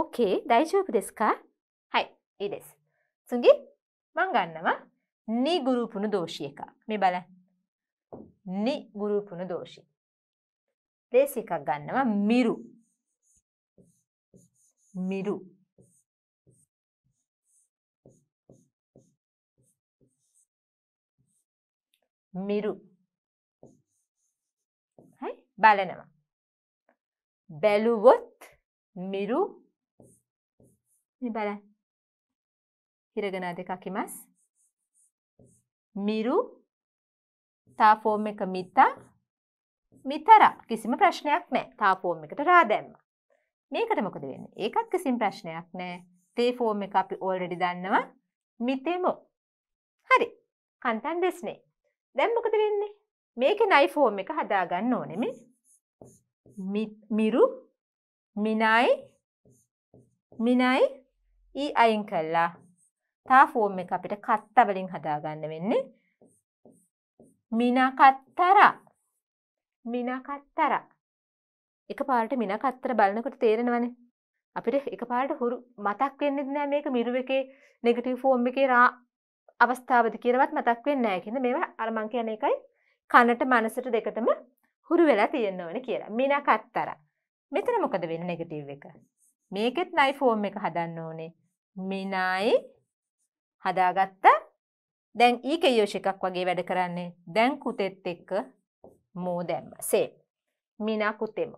ඕකේ දයිචෝප දෙස්කා හයි ඒ දෙස්. සුගේ මං ගන්නවා නිගුරුපුුණු දෝෂිය එක මේ බල නිගුරුපුුණු දෝෂී ලේස් එකක් ගන්නවා මිරු. මිරු. මිරු. හරි බලනවා. බැලුවොත් මිරු මේ බලන්න. හිරගනා දෙකක් ඉමස්. මිරු තා ෆෝම් එක මිතා විතරක් කිසිම ප්‍රශ්නයක් නෑ තාපෝම් එකට රාදැම්ම. මේකට මොකද වෙන්න ඒකත් කිසිම ප්‍රශ්නයක් නෑ තේ ෆෝම් එක අපි ඕල්ඩඩි දන්නවා මිතෙමෝ. හරි කන්තන් දෙස්නේ දැම් මොකද වෙන්නේ මේක නයි ෆෝම් එක හදාගන්න ඕනෙම මිරු මිනයි මිනයි ඊ අයින් කල්ලා තා ෆෝම් එක අපිට කත්තවලින් හදාගන්න වෙන්නේ මිනකත්තරා මිනකත්තර. එක පාට මිනකත්තර බලනකොට තේරෙනවනේ. අපිට එක පාට හුරු මතක් වෙන්නෙත් නෑ මේක මිරුව එකේ නෙගටීව් ෆෝම් එකේ රා අවස්ථාවද කියලවත් මතක් වෙන්නේ නැහැ කියන මේවා අර මං කියන එකයි කනට මනසට දෙකටම හුරු වෙලා තියෙන්න ඕනේ කියලා. මිනකත්තර. මෙතන මොකද වෙන්නේ නෙගටිව් එක? මේකෙත් නයි ෆෝම් එක හදන්න ඕනේ. මිනයි හදාගත්ත දැන් ඊක යෝෂ එකක් වගේ වැඩ කරන්නේ. දැන් කුතෙත් එක්ක මෝ දැම්ම සේ මිනකුතෙම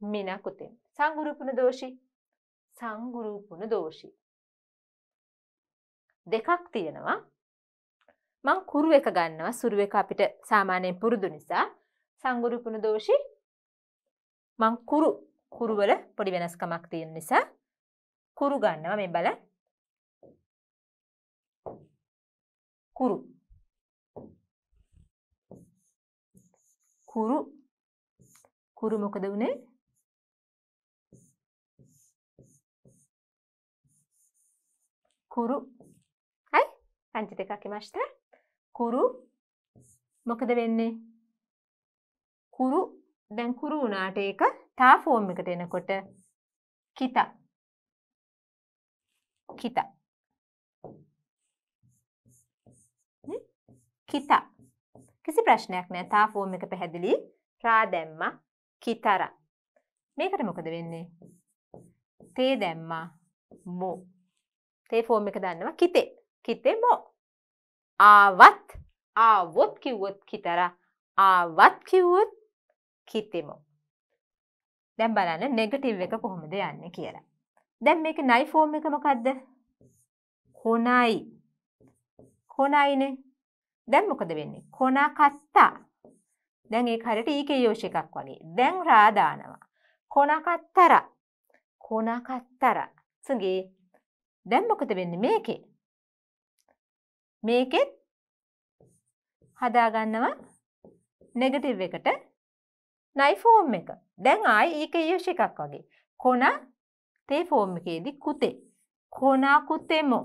මිනකුතෙම සංගුරුපුන දෝෂි සංගුරුපුන දෝෂි දෙකක් තියෙනවා මං කුරු එක ගන්නවා සුරුව එක අපිට සාමාන්‍යයෙන් පුරුදු නිසා සංගුරුපුන දෝෂි මං කුරු කුරුවල පොඩි වෙනස්කමක් තියෙන නිසා කුරු ගන්නවා මේ බල කුරු කුරු කුරු මොකද උනේ? කුරු. හයි. පංච දෙකක් ඉමස්ත. කුරු මොකද වෙන්නේ? කුරු දැන් කුරු වුණාට ඒක තා ෆෝම් එකට එනකොට කිතා කිතා කිතා කිසි ප්‍රශ්නයක් නෑ තා ෆෝම් එක පැහැදිලි රා දැම්මා කිතර මේකට මොකද වෙන්නේ තේ දැම්මා මෝ තේ ෆෝම් එක දන්නවා කිතේ කිතේ මෝ ආවත් ආවොත් කිව්වොත් කිතර ආවත් කිව්වොත් කිතෙමෝ දැන් බලන්න නෙගටිව් එක කොහොමද යන්නේ කියලා දැන් මේක නයි ෆෝම් එක මොකද්ද හොනයි හොනයිනේ දැන් මොකද වෙන්නේ? කොනා කත්තා. දැන් ඒක හරියට ඊකේ යෝෂ එකක් වගේ. දැන් රාදානවා. කොනා කත්තර. කොනා කත්තර. සුගේ දැන් මොකද වෙන්නේ මේකේ? මේකෙත් හදාගන්නවා නෙගටිව් එකට නයි ෆෝම් එක. දැන් ආයි ඊකේ යෝෂ එකක් වගේ. කොනා තේ ෆෝම් එකේදී කුතේ. කොනා කුතෙමෝ.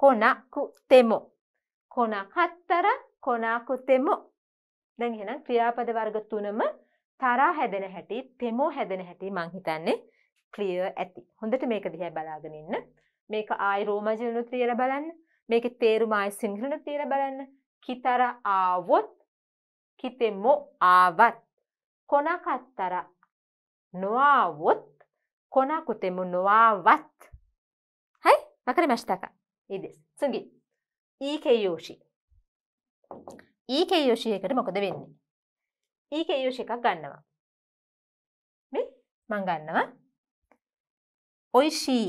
කොනා කුතෙමෝ. කොනකත්තර කොනාකුතෙමෝ දැන් එහෙනම් ක්‍රියාපද වර්ග තුනම තරා හැදෙන හැටි තෙමෝ හැදෙන හැටි මං හිතන්නේ ක්ලියර් ඇති හොඳට මේක දිහා බලාගෙන ඉන්න මේක ආයි රෝමජනු තියලා බලන්න මේකේ තේරුම ආයි සිංහලන තියලා බලන්න කිතර ආවොත් කිතෙමෝ ආවත් කොනකත්තර නොආවොත් කොනකුතෙමු නොආවත් හයි わかりましたかいいです。次。ඒකයෝෂි e ඒකයෝෂි e එකට මොකද වෙන්නේ ඒකයෝෂි e එකක් ගන්නවා මේ මං ගන්නවා ඔයිශී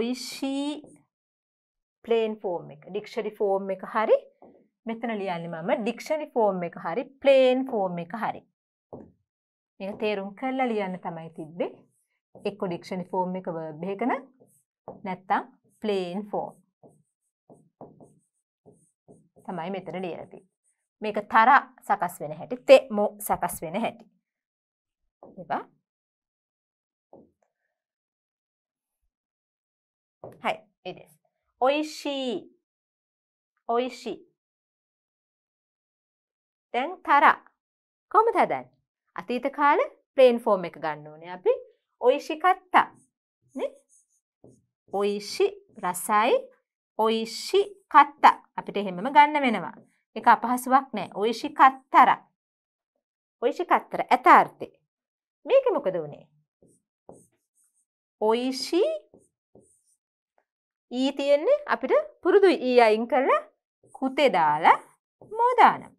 ඔයිශී ප්ලේන් ෆෝර්ම් එක ඩික්ෂරි ෆෝර්ම් එක හරි මෙතන ලියන්නේ මම ඩික්ෂරි ෆෝර්ම් එක හරි ප්ලේන් ෆෝර්ම් එක හරි මේක තේරුම් කරලා ලියන්න තමයි තිබ්බේ එක්ක ඩික්ෂරි ෆෝර්ම් එක වර්බ් එකක නම් නැත්තම් plain form තමයි මෙතන ලියලා තියෙන්නේ. මේක තර සකස් වෙන හැටි, තෙ මො සකස් වෙන හැටි. ඒවා හයි, ඒ දෙස්. ඔයිෂී ඔයිෂී දැන් තර කොමද හදන් අතීත කාල ප්ලේන් ෆෝර්ම් එක ගන්න ඕනේ අපි ඔයිෂි කත්තා නේ ඔයිෂි රසයි ඔයිෂි කත්තා අපිට එහෙමම ගන්න වෙනවා. එක අපහසුවක් නෑ ඔයිෂි කත්තර. ඔයිෂි කත්තර ඇතාර්ථය. මේක මොකද වනේ. ඔයිෂි ඊ තියෙන්නේ අපිට පුරුදු ඊ අයින් කරලා කුතේ දාලා මෝදානම්.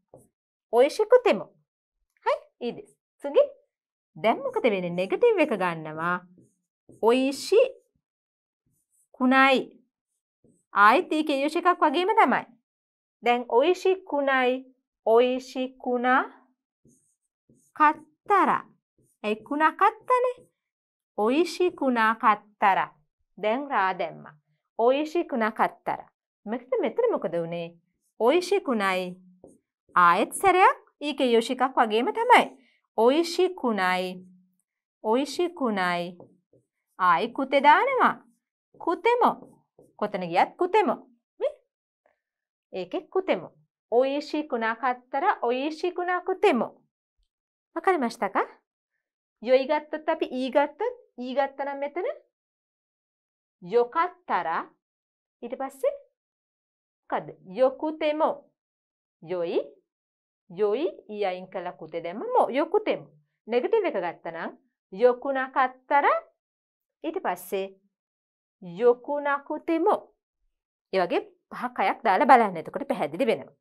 ඔයිෂි කුතෙමු. හයි ඉදි. සුගි දැම්මකද වෙන නෙගටීව් එක ගන්නවා ඔයිෂි කුණයි. ආයිත් ඒක යෝෂ එකක් වගේම තමයි. දැන් ඔයිෂි කුණයි ඔයිෂි කුණා කත්තර. ඇයි කුණා කත්තනේ? ඔයිෂි කුණා කත්තර. දැන් රා දැම්මා. ඔයිෂි කුණා කත්තර. මෙතන මෙතන මොකද උනේ? ඔයිෂි කුණයි ආයෙත් සැරයක් ඒක යෝෂිකක් වගේම තමයි. ඔයිෂි කුණයි. ඔයිෂි කුණයි. ආයි කුතේ දානවා. くても、答えにやっても、ね、えけくても、おいしくなかったらおいしくなくても。わかりましたかよいがったたび、いいがった、いいがったらめてね。よかったら、いればせ。かで、よくても、よい、よい、いやいんからくてでも、もうよくても。ネガティブがったな。よくなかったら、いればせ。යොකුනකුතිමු ඒවගේ පහකයක් දාලා බලන්න එතකොට පැහැදිලි වෙනවා.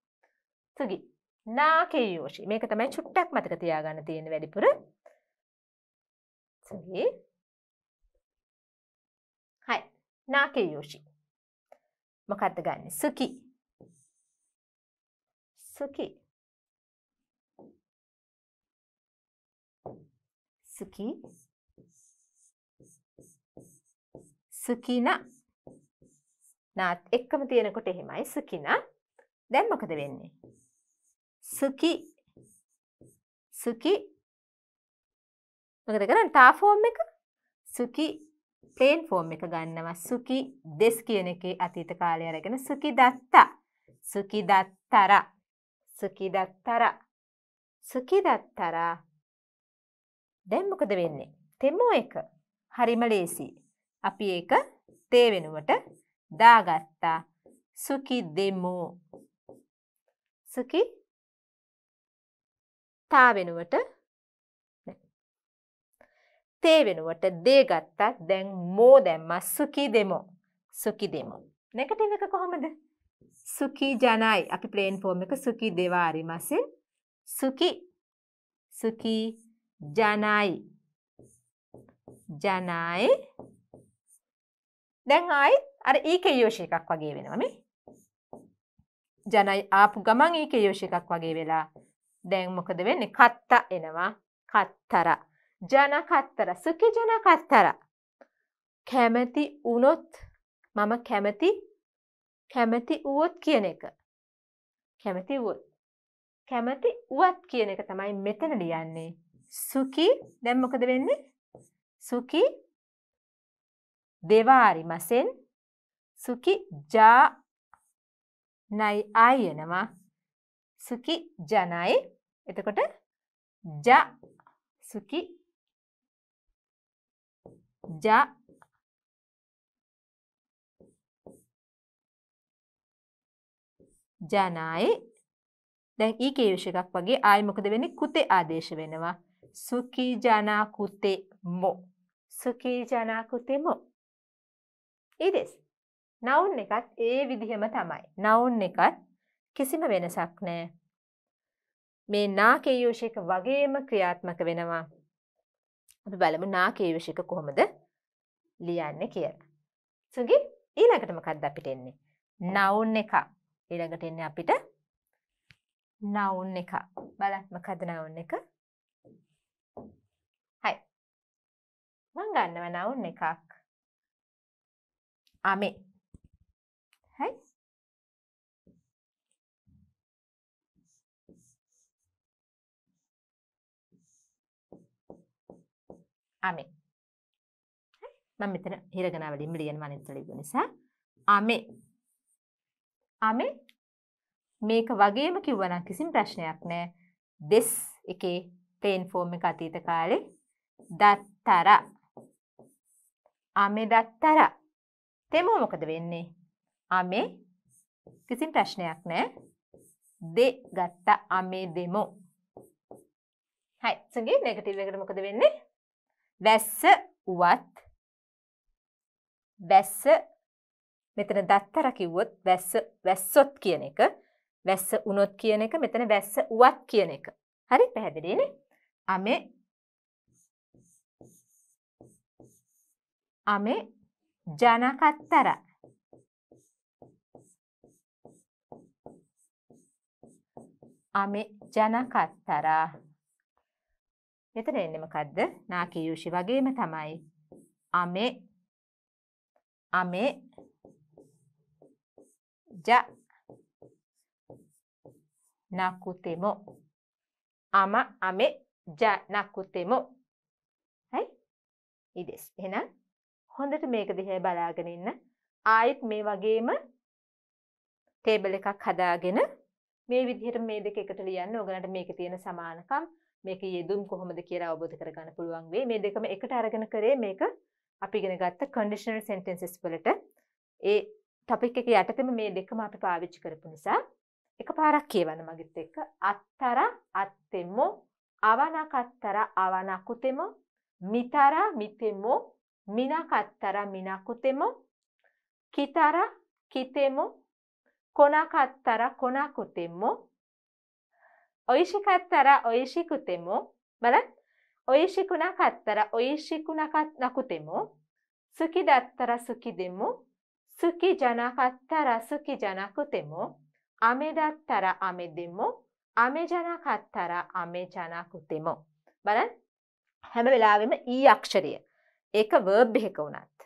සුගි නාකේයෝෂි මේක තමයි චුට්ටක් මතක තියාගන්න තියෙන වැඩිපුර. සුගි හයි නාකේයෝෂි මොකක්ද ගන්න සුකි සුකි සුකි සුකිනා නාත් එක්කම තියෙනකොට එහෙමයි සුකිනා දැන් මොකද වෙන්නේ සුකි සුකි මොකද කරන්නේ තා ෆෝම් එක සුකි ප්ලේන් ෆෝම් එක ගන්නවා සුකි දෙස් කියන එකේ අතීත කාලය අරගෙන සුකි දත්තා සුකි දත්තර සුකි දත්තර සුකි දත්තර දැන් මොකද වෙන්නේ තෙමෝ එක හරිම ලේසියි අපි ඒක තේ වෙනුවට දාගත්තා. සුකි දෙමෝ. සුකි තා වෙනුවට තේ වෙනුවට දේ ගත්තා. දැන් මෝ දැම්මා සුකි දෙමෝ. සුකි දෙමෝ. නෙගටිව් එක කොහොමද? සුකි ජනයි. අපි ප්ලේන් ෆෝම් එක සුකි දෙවාරි මාසෙන් සුකි සුකි ජනයි. ජනයි දැන් ආයිත් අර ඒක යෝෂ එකක් වගේ වෙනවම ජනයි ආපු ගමන් ඒක යෝෂ එකක් වගේ වෙලා දැන් මොකද වෙන්නේ කත්තා එනවා කත්තර ජනකත්තර සුකි ජනකත්තර කැමැති වුණොත් මම කැමැති කැමැති වුවොත් කියන එක කැමැති වුවොත් කැමැති වුවත් කියන එක තමයි මෙතන ලියන්නේ සුකි දැන් මොකද වෙන්නේ සුකි දෙවාරිමසෙන් සුකි ජා නයි අයනවා සුකි ජනයි එතකොට ජ සුකි ජ ජනයි දැන් ඊ කේවිෂ එකක් වගේ ආයි මොකද වෙන්නේ කුතේ ආදේශ වෙනවා සුකි ජනා කුතේ මො සුකි ජනා කුතේ මො ඉරිස් නවුන් එකත් ඒ විදිහම තමයි නවුන් එකත් කිසිම වෙනසක් නෑ මේ නාකේයෝෂයක වගේම ක්‍රියාත්මක වෙනවා අපි බලමු නාකේයෝෂික කොහොමද ලියන්න කියලා සුගි ඊළඟට මොකක්ද අපිට එන්නේ නවුන් එක ඊළඟට එන්නේ අපිට නවුන් එක බලන්න මොකද නවුන් එක හයි මං ගන්නවා නවුන් එකක් ఆమె హై ಆಮೆ මම මෙතන හිරගෙන වැඩිම ලියනවා අනිත් වල නිසා ආමේ ආමේ මේක වගේම කිව්වනම් කිසිම ප්‍රශ්නයක් නෑ this එකේ plain form එක අතීත කාලේ දත්තර ආමේ දත්තර තෙම මොකද වෙන්නේ? අමේ කිසිම ප්‍රශ්නයක් නෑ. දෙ ගත්ත අමේ දෙමෝ. හයි සංගේ නෙගටිව් එකට මොකද වෙන්නේ? වැස්ස වත් වැස්ස මෙතන දත්තර කිව්වොත් වැස්ස වැස්සොත් කියන එක වැස්ස උනොත් කියන එක මෙතන වැස්ස උවත් කියන එක. හරි පැහැදිලිනේ? අමේ අමේ ජනකත්තර අමෙ ජනකත්තරා මෙතන එන්නේ මොකද්ද නාකියුෂි වගේම තමයි අමෙ අමෙ ජ නකුතෙමු අම අමෙ ජ නකුතෙමු はいいいです。えな හොඳට මේක දිහා බලාගෙන ඉන්න. ආයෙත් මේ වගේම ටේබල් එකක් හදාගෙන මේ විදිහට මේ දෙක එකට ලියන්න ඕගලන්ට මේකේ තියෙන සමානකම් මේක යෙදුම් කොහොමද කියලා අවබෝධ කරගන්න පුළුවන් වෙයි. මේ දෙකම එකට අරගෙන කරේ මේක අපි ඉගෙන ගත්ත conditional sentences වලට ඒ topic එක යටතේම මේ දෙකම අපි පාවිච්චි කරපු නිසා එකපාරක් කියවන්න මගෙත් එක්ක අත්තර අත්තෙමෝ අවනකත්තර අවනකුතෙමෝ මිතර මිතෙමෝ minacattara minakutemo, kitara kitemo, konakattara konakutemo, oishikattara oishikutemo, බලන්න ඔයිශිකු නකත්තර ඔයිශිකු නකුතෙමු සුකි දත්තර සුකි දෙමු සුකි ජනකත්තර සුකි ජනකුතෙමු අමෙදත්තර අමෙ දෙමු අමෙජනකත්තර අමෙ ජනකුතෙමු බලන් හැම වෙලාවෙම ඊ අක්ෂරය ඒක වර්බ් එක වුණත්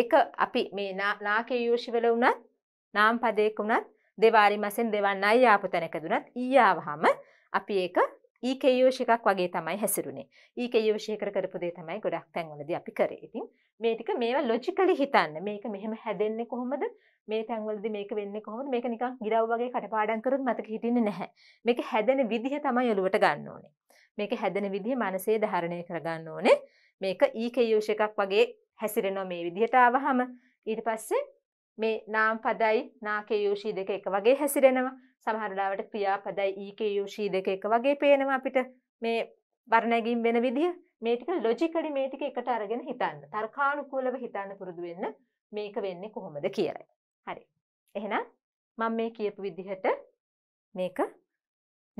ඒක අපි මේ නාකේ යූෂි වල වුණත් නාම පදයක වුණත් දෙවාරි මාසෙන් දෙවන්නයි ආපු තැනක දුනත් ඊයාවහම අපි ඒක ඊකේ යූෂි එකක් වගේ තමයි හැසිරුනේ ඊකේ යූෂි එකර කරපු දේ තමයි ගොඩක් තැන්වලදී අපි කරේ ඉතින් මේ ටික මේවා ලොජිකලි හිතන්න මේක මෙහෙම හැදෙන්නේ කොහොමද මේ තැන්වලදී මේක වෙන්නේ කොහොමද මේක නිකන් ගිරව් වගේ කටපාඩම් කරොත් මතක හිටින්නේ නැහැ මේක හැදෙන විදිහ තමයි ඔලුවට ගන්න ඕනේ මේක හැදෙන විදිහ මනසේ ධාරණය කරගන්න ඕනේ මේක ඊකයුෂ e එකක් වගේ හැසිරෙනවා මේ විදිහට ආවහම ඊට පස්සේ මේ නාම් පදයි නාකයුෂී දෙක එක වගේ හැසිරෙනවා සමහරලාවට ක්‍රියාපදයි ඊකයුෂී e දෙක එක වගේ පේනවා අපිට මේ බරණැගින් වෙන විදිහ මේ ටික ලොජිකලි මේ ටික එකට අරගෙන හිතන්න තර්කානුකූලව හිතන්න පුරුදු වෙන්න මේක වෙන්නේ කොහොමද කියලා. හරි. එහෙනම් මම මේ කියපු විදිහට මේක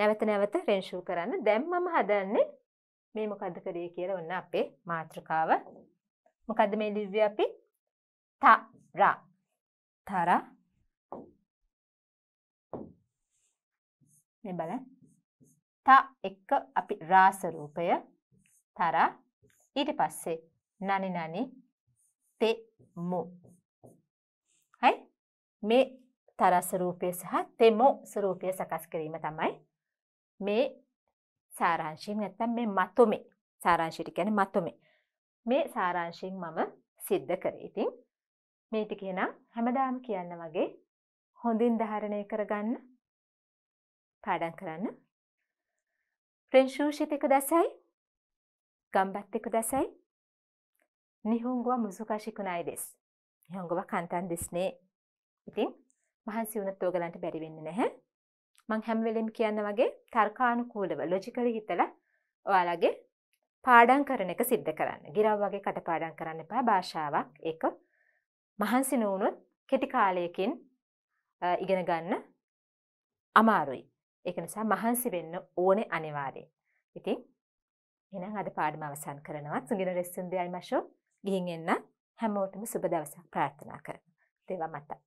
නැවත නැවත රෙන්ෂූ කරන්න දැම් මම හදන්නේ මේ මොකද්ද කරේ කියලා ඔන්න අපේ මාතෘකාව. මොකද්ද මේ ලිව්වේ අපි? තර. තර. මේ බලන්න. ත එක්ක අපි රාස රූපය තර ඊට පස්සේ නනි නනි තෙ මු. හයි? මේ තර ස්වරූපය සහ තෙමෝ ස්වරූපය සකස් කිරීම තමයි මේ සාරාංශයෙන් නැත්තම් මේ මතුමේ සාරාංශයට ගැන මතුමේ මේ සාරාංශයෙන් මම සිද්ධ කර ඉතින් මේට කියෙන හැමදාම කියන්න වගේ හොඳින් ධාරණය කරගන්න පාඩන් කරන්න ප්‍රංශූෂිතක දසයි ගම්බත්තික දසයි නිහුංගුව මුසුකාශිකුණයි දෙෙස් නිහුංගුව කන්තන් දෙස්නේ ඉතින් මහන්සි වුනත් තෝගලන්ට බැරිවෙන්න නැහැ මං හැම්වෙලෙම් කියන්න වගේ තර්කානුකූලව ලොජිකල හිතල ඔයාලගේ පාඩන් කරන එක සිද්ධ කරන්න ගිරව් වගේ කටපාඩන් කරන්න එපා භාෂාවක් එක මහන්සි නොවුණුත් කෙටි කාලයකින් ඉගෙන ගන්න අමාරුයි ඒක නිසා මහන්සි වෙන්න ඕනේ අනිවාර්යෙන් ඉතින් එහෙනම් අද පාඩම අවසන් කරනවා සුගින රෙස්සුන් දෙයයි මෂෝ ගිහින් එන්න හැමෝටම සුබ දවසක් ප්‍රාර්ථනා කරනවා දේවා මතා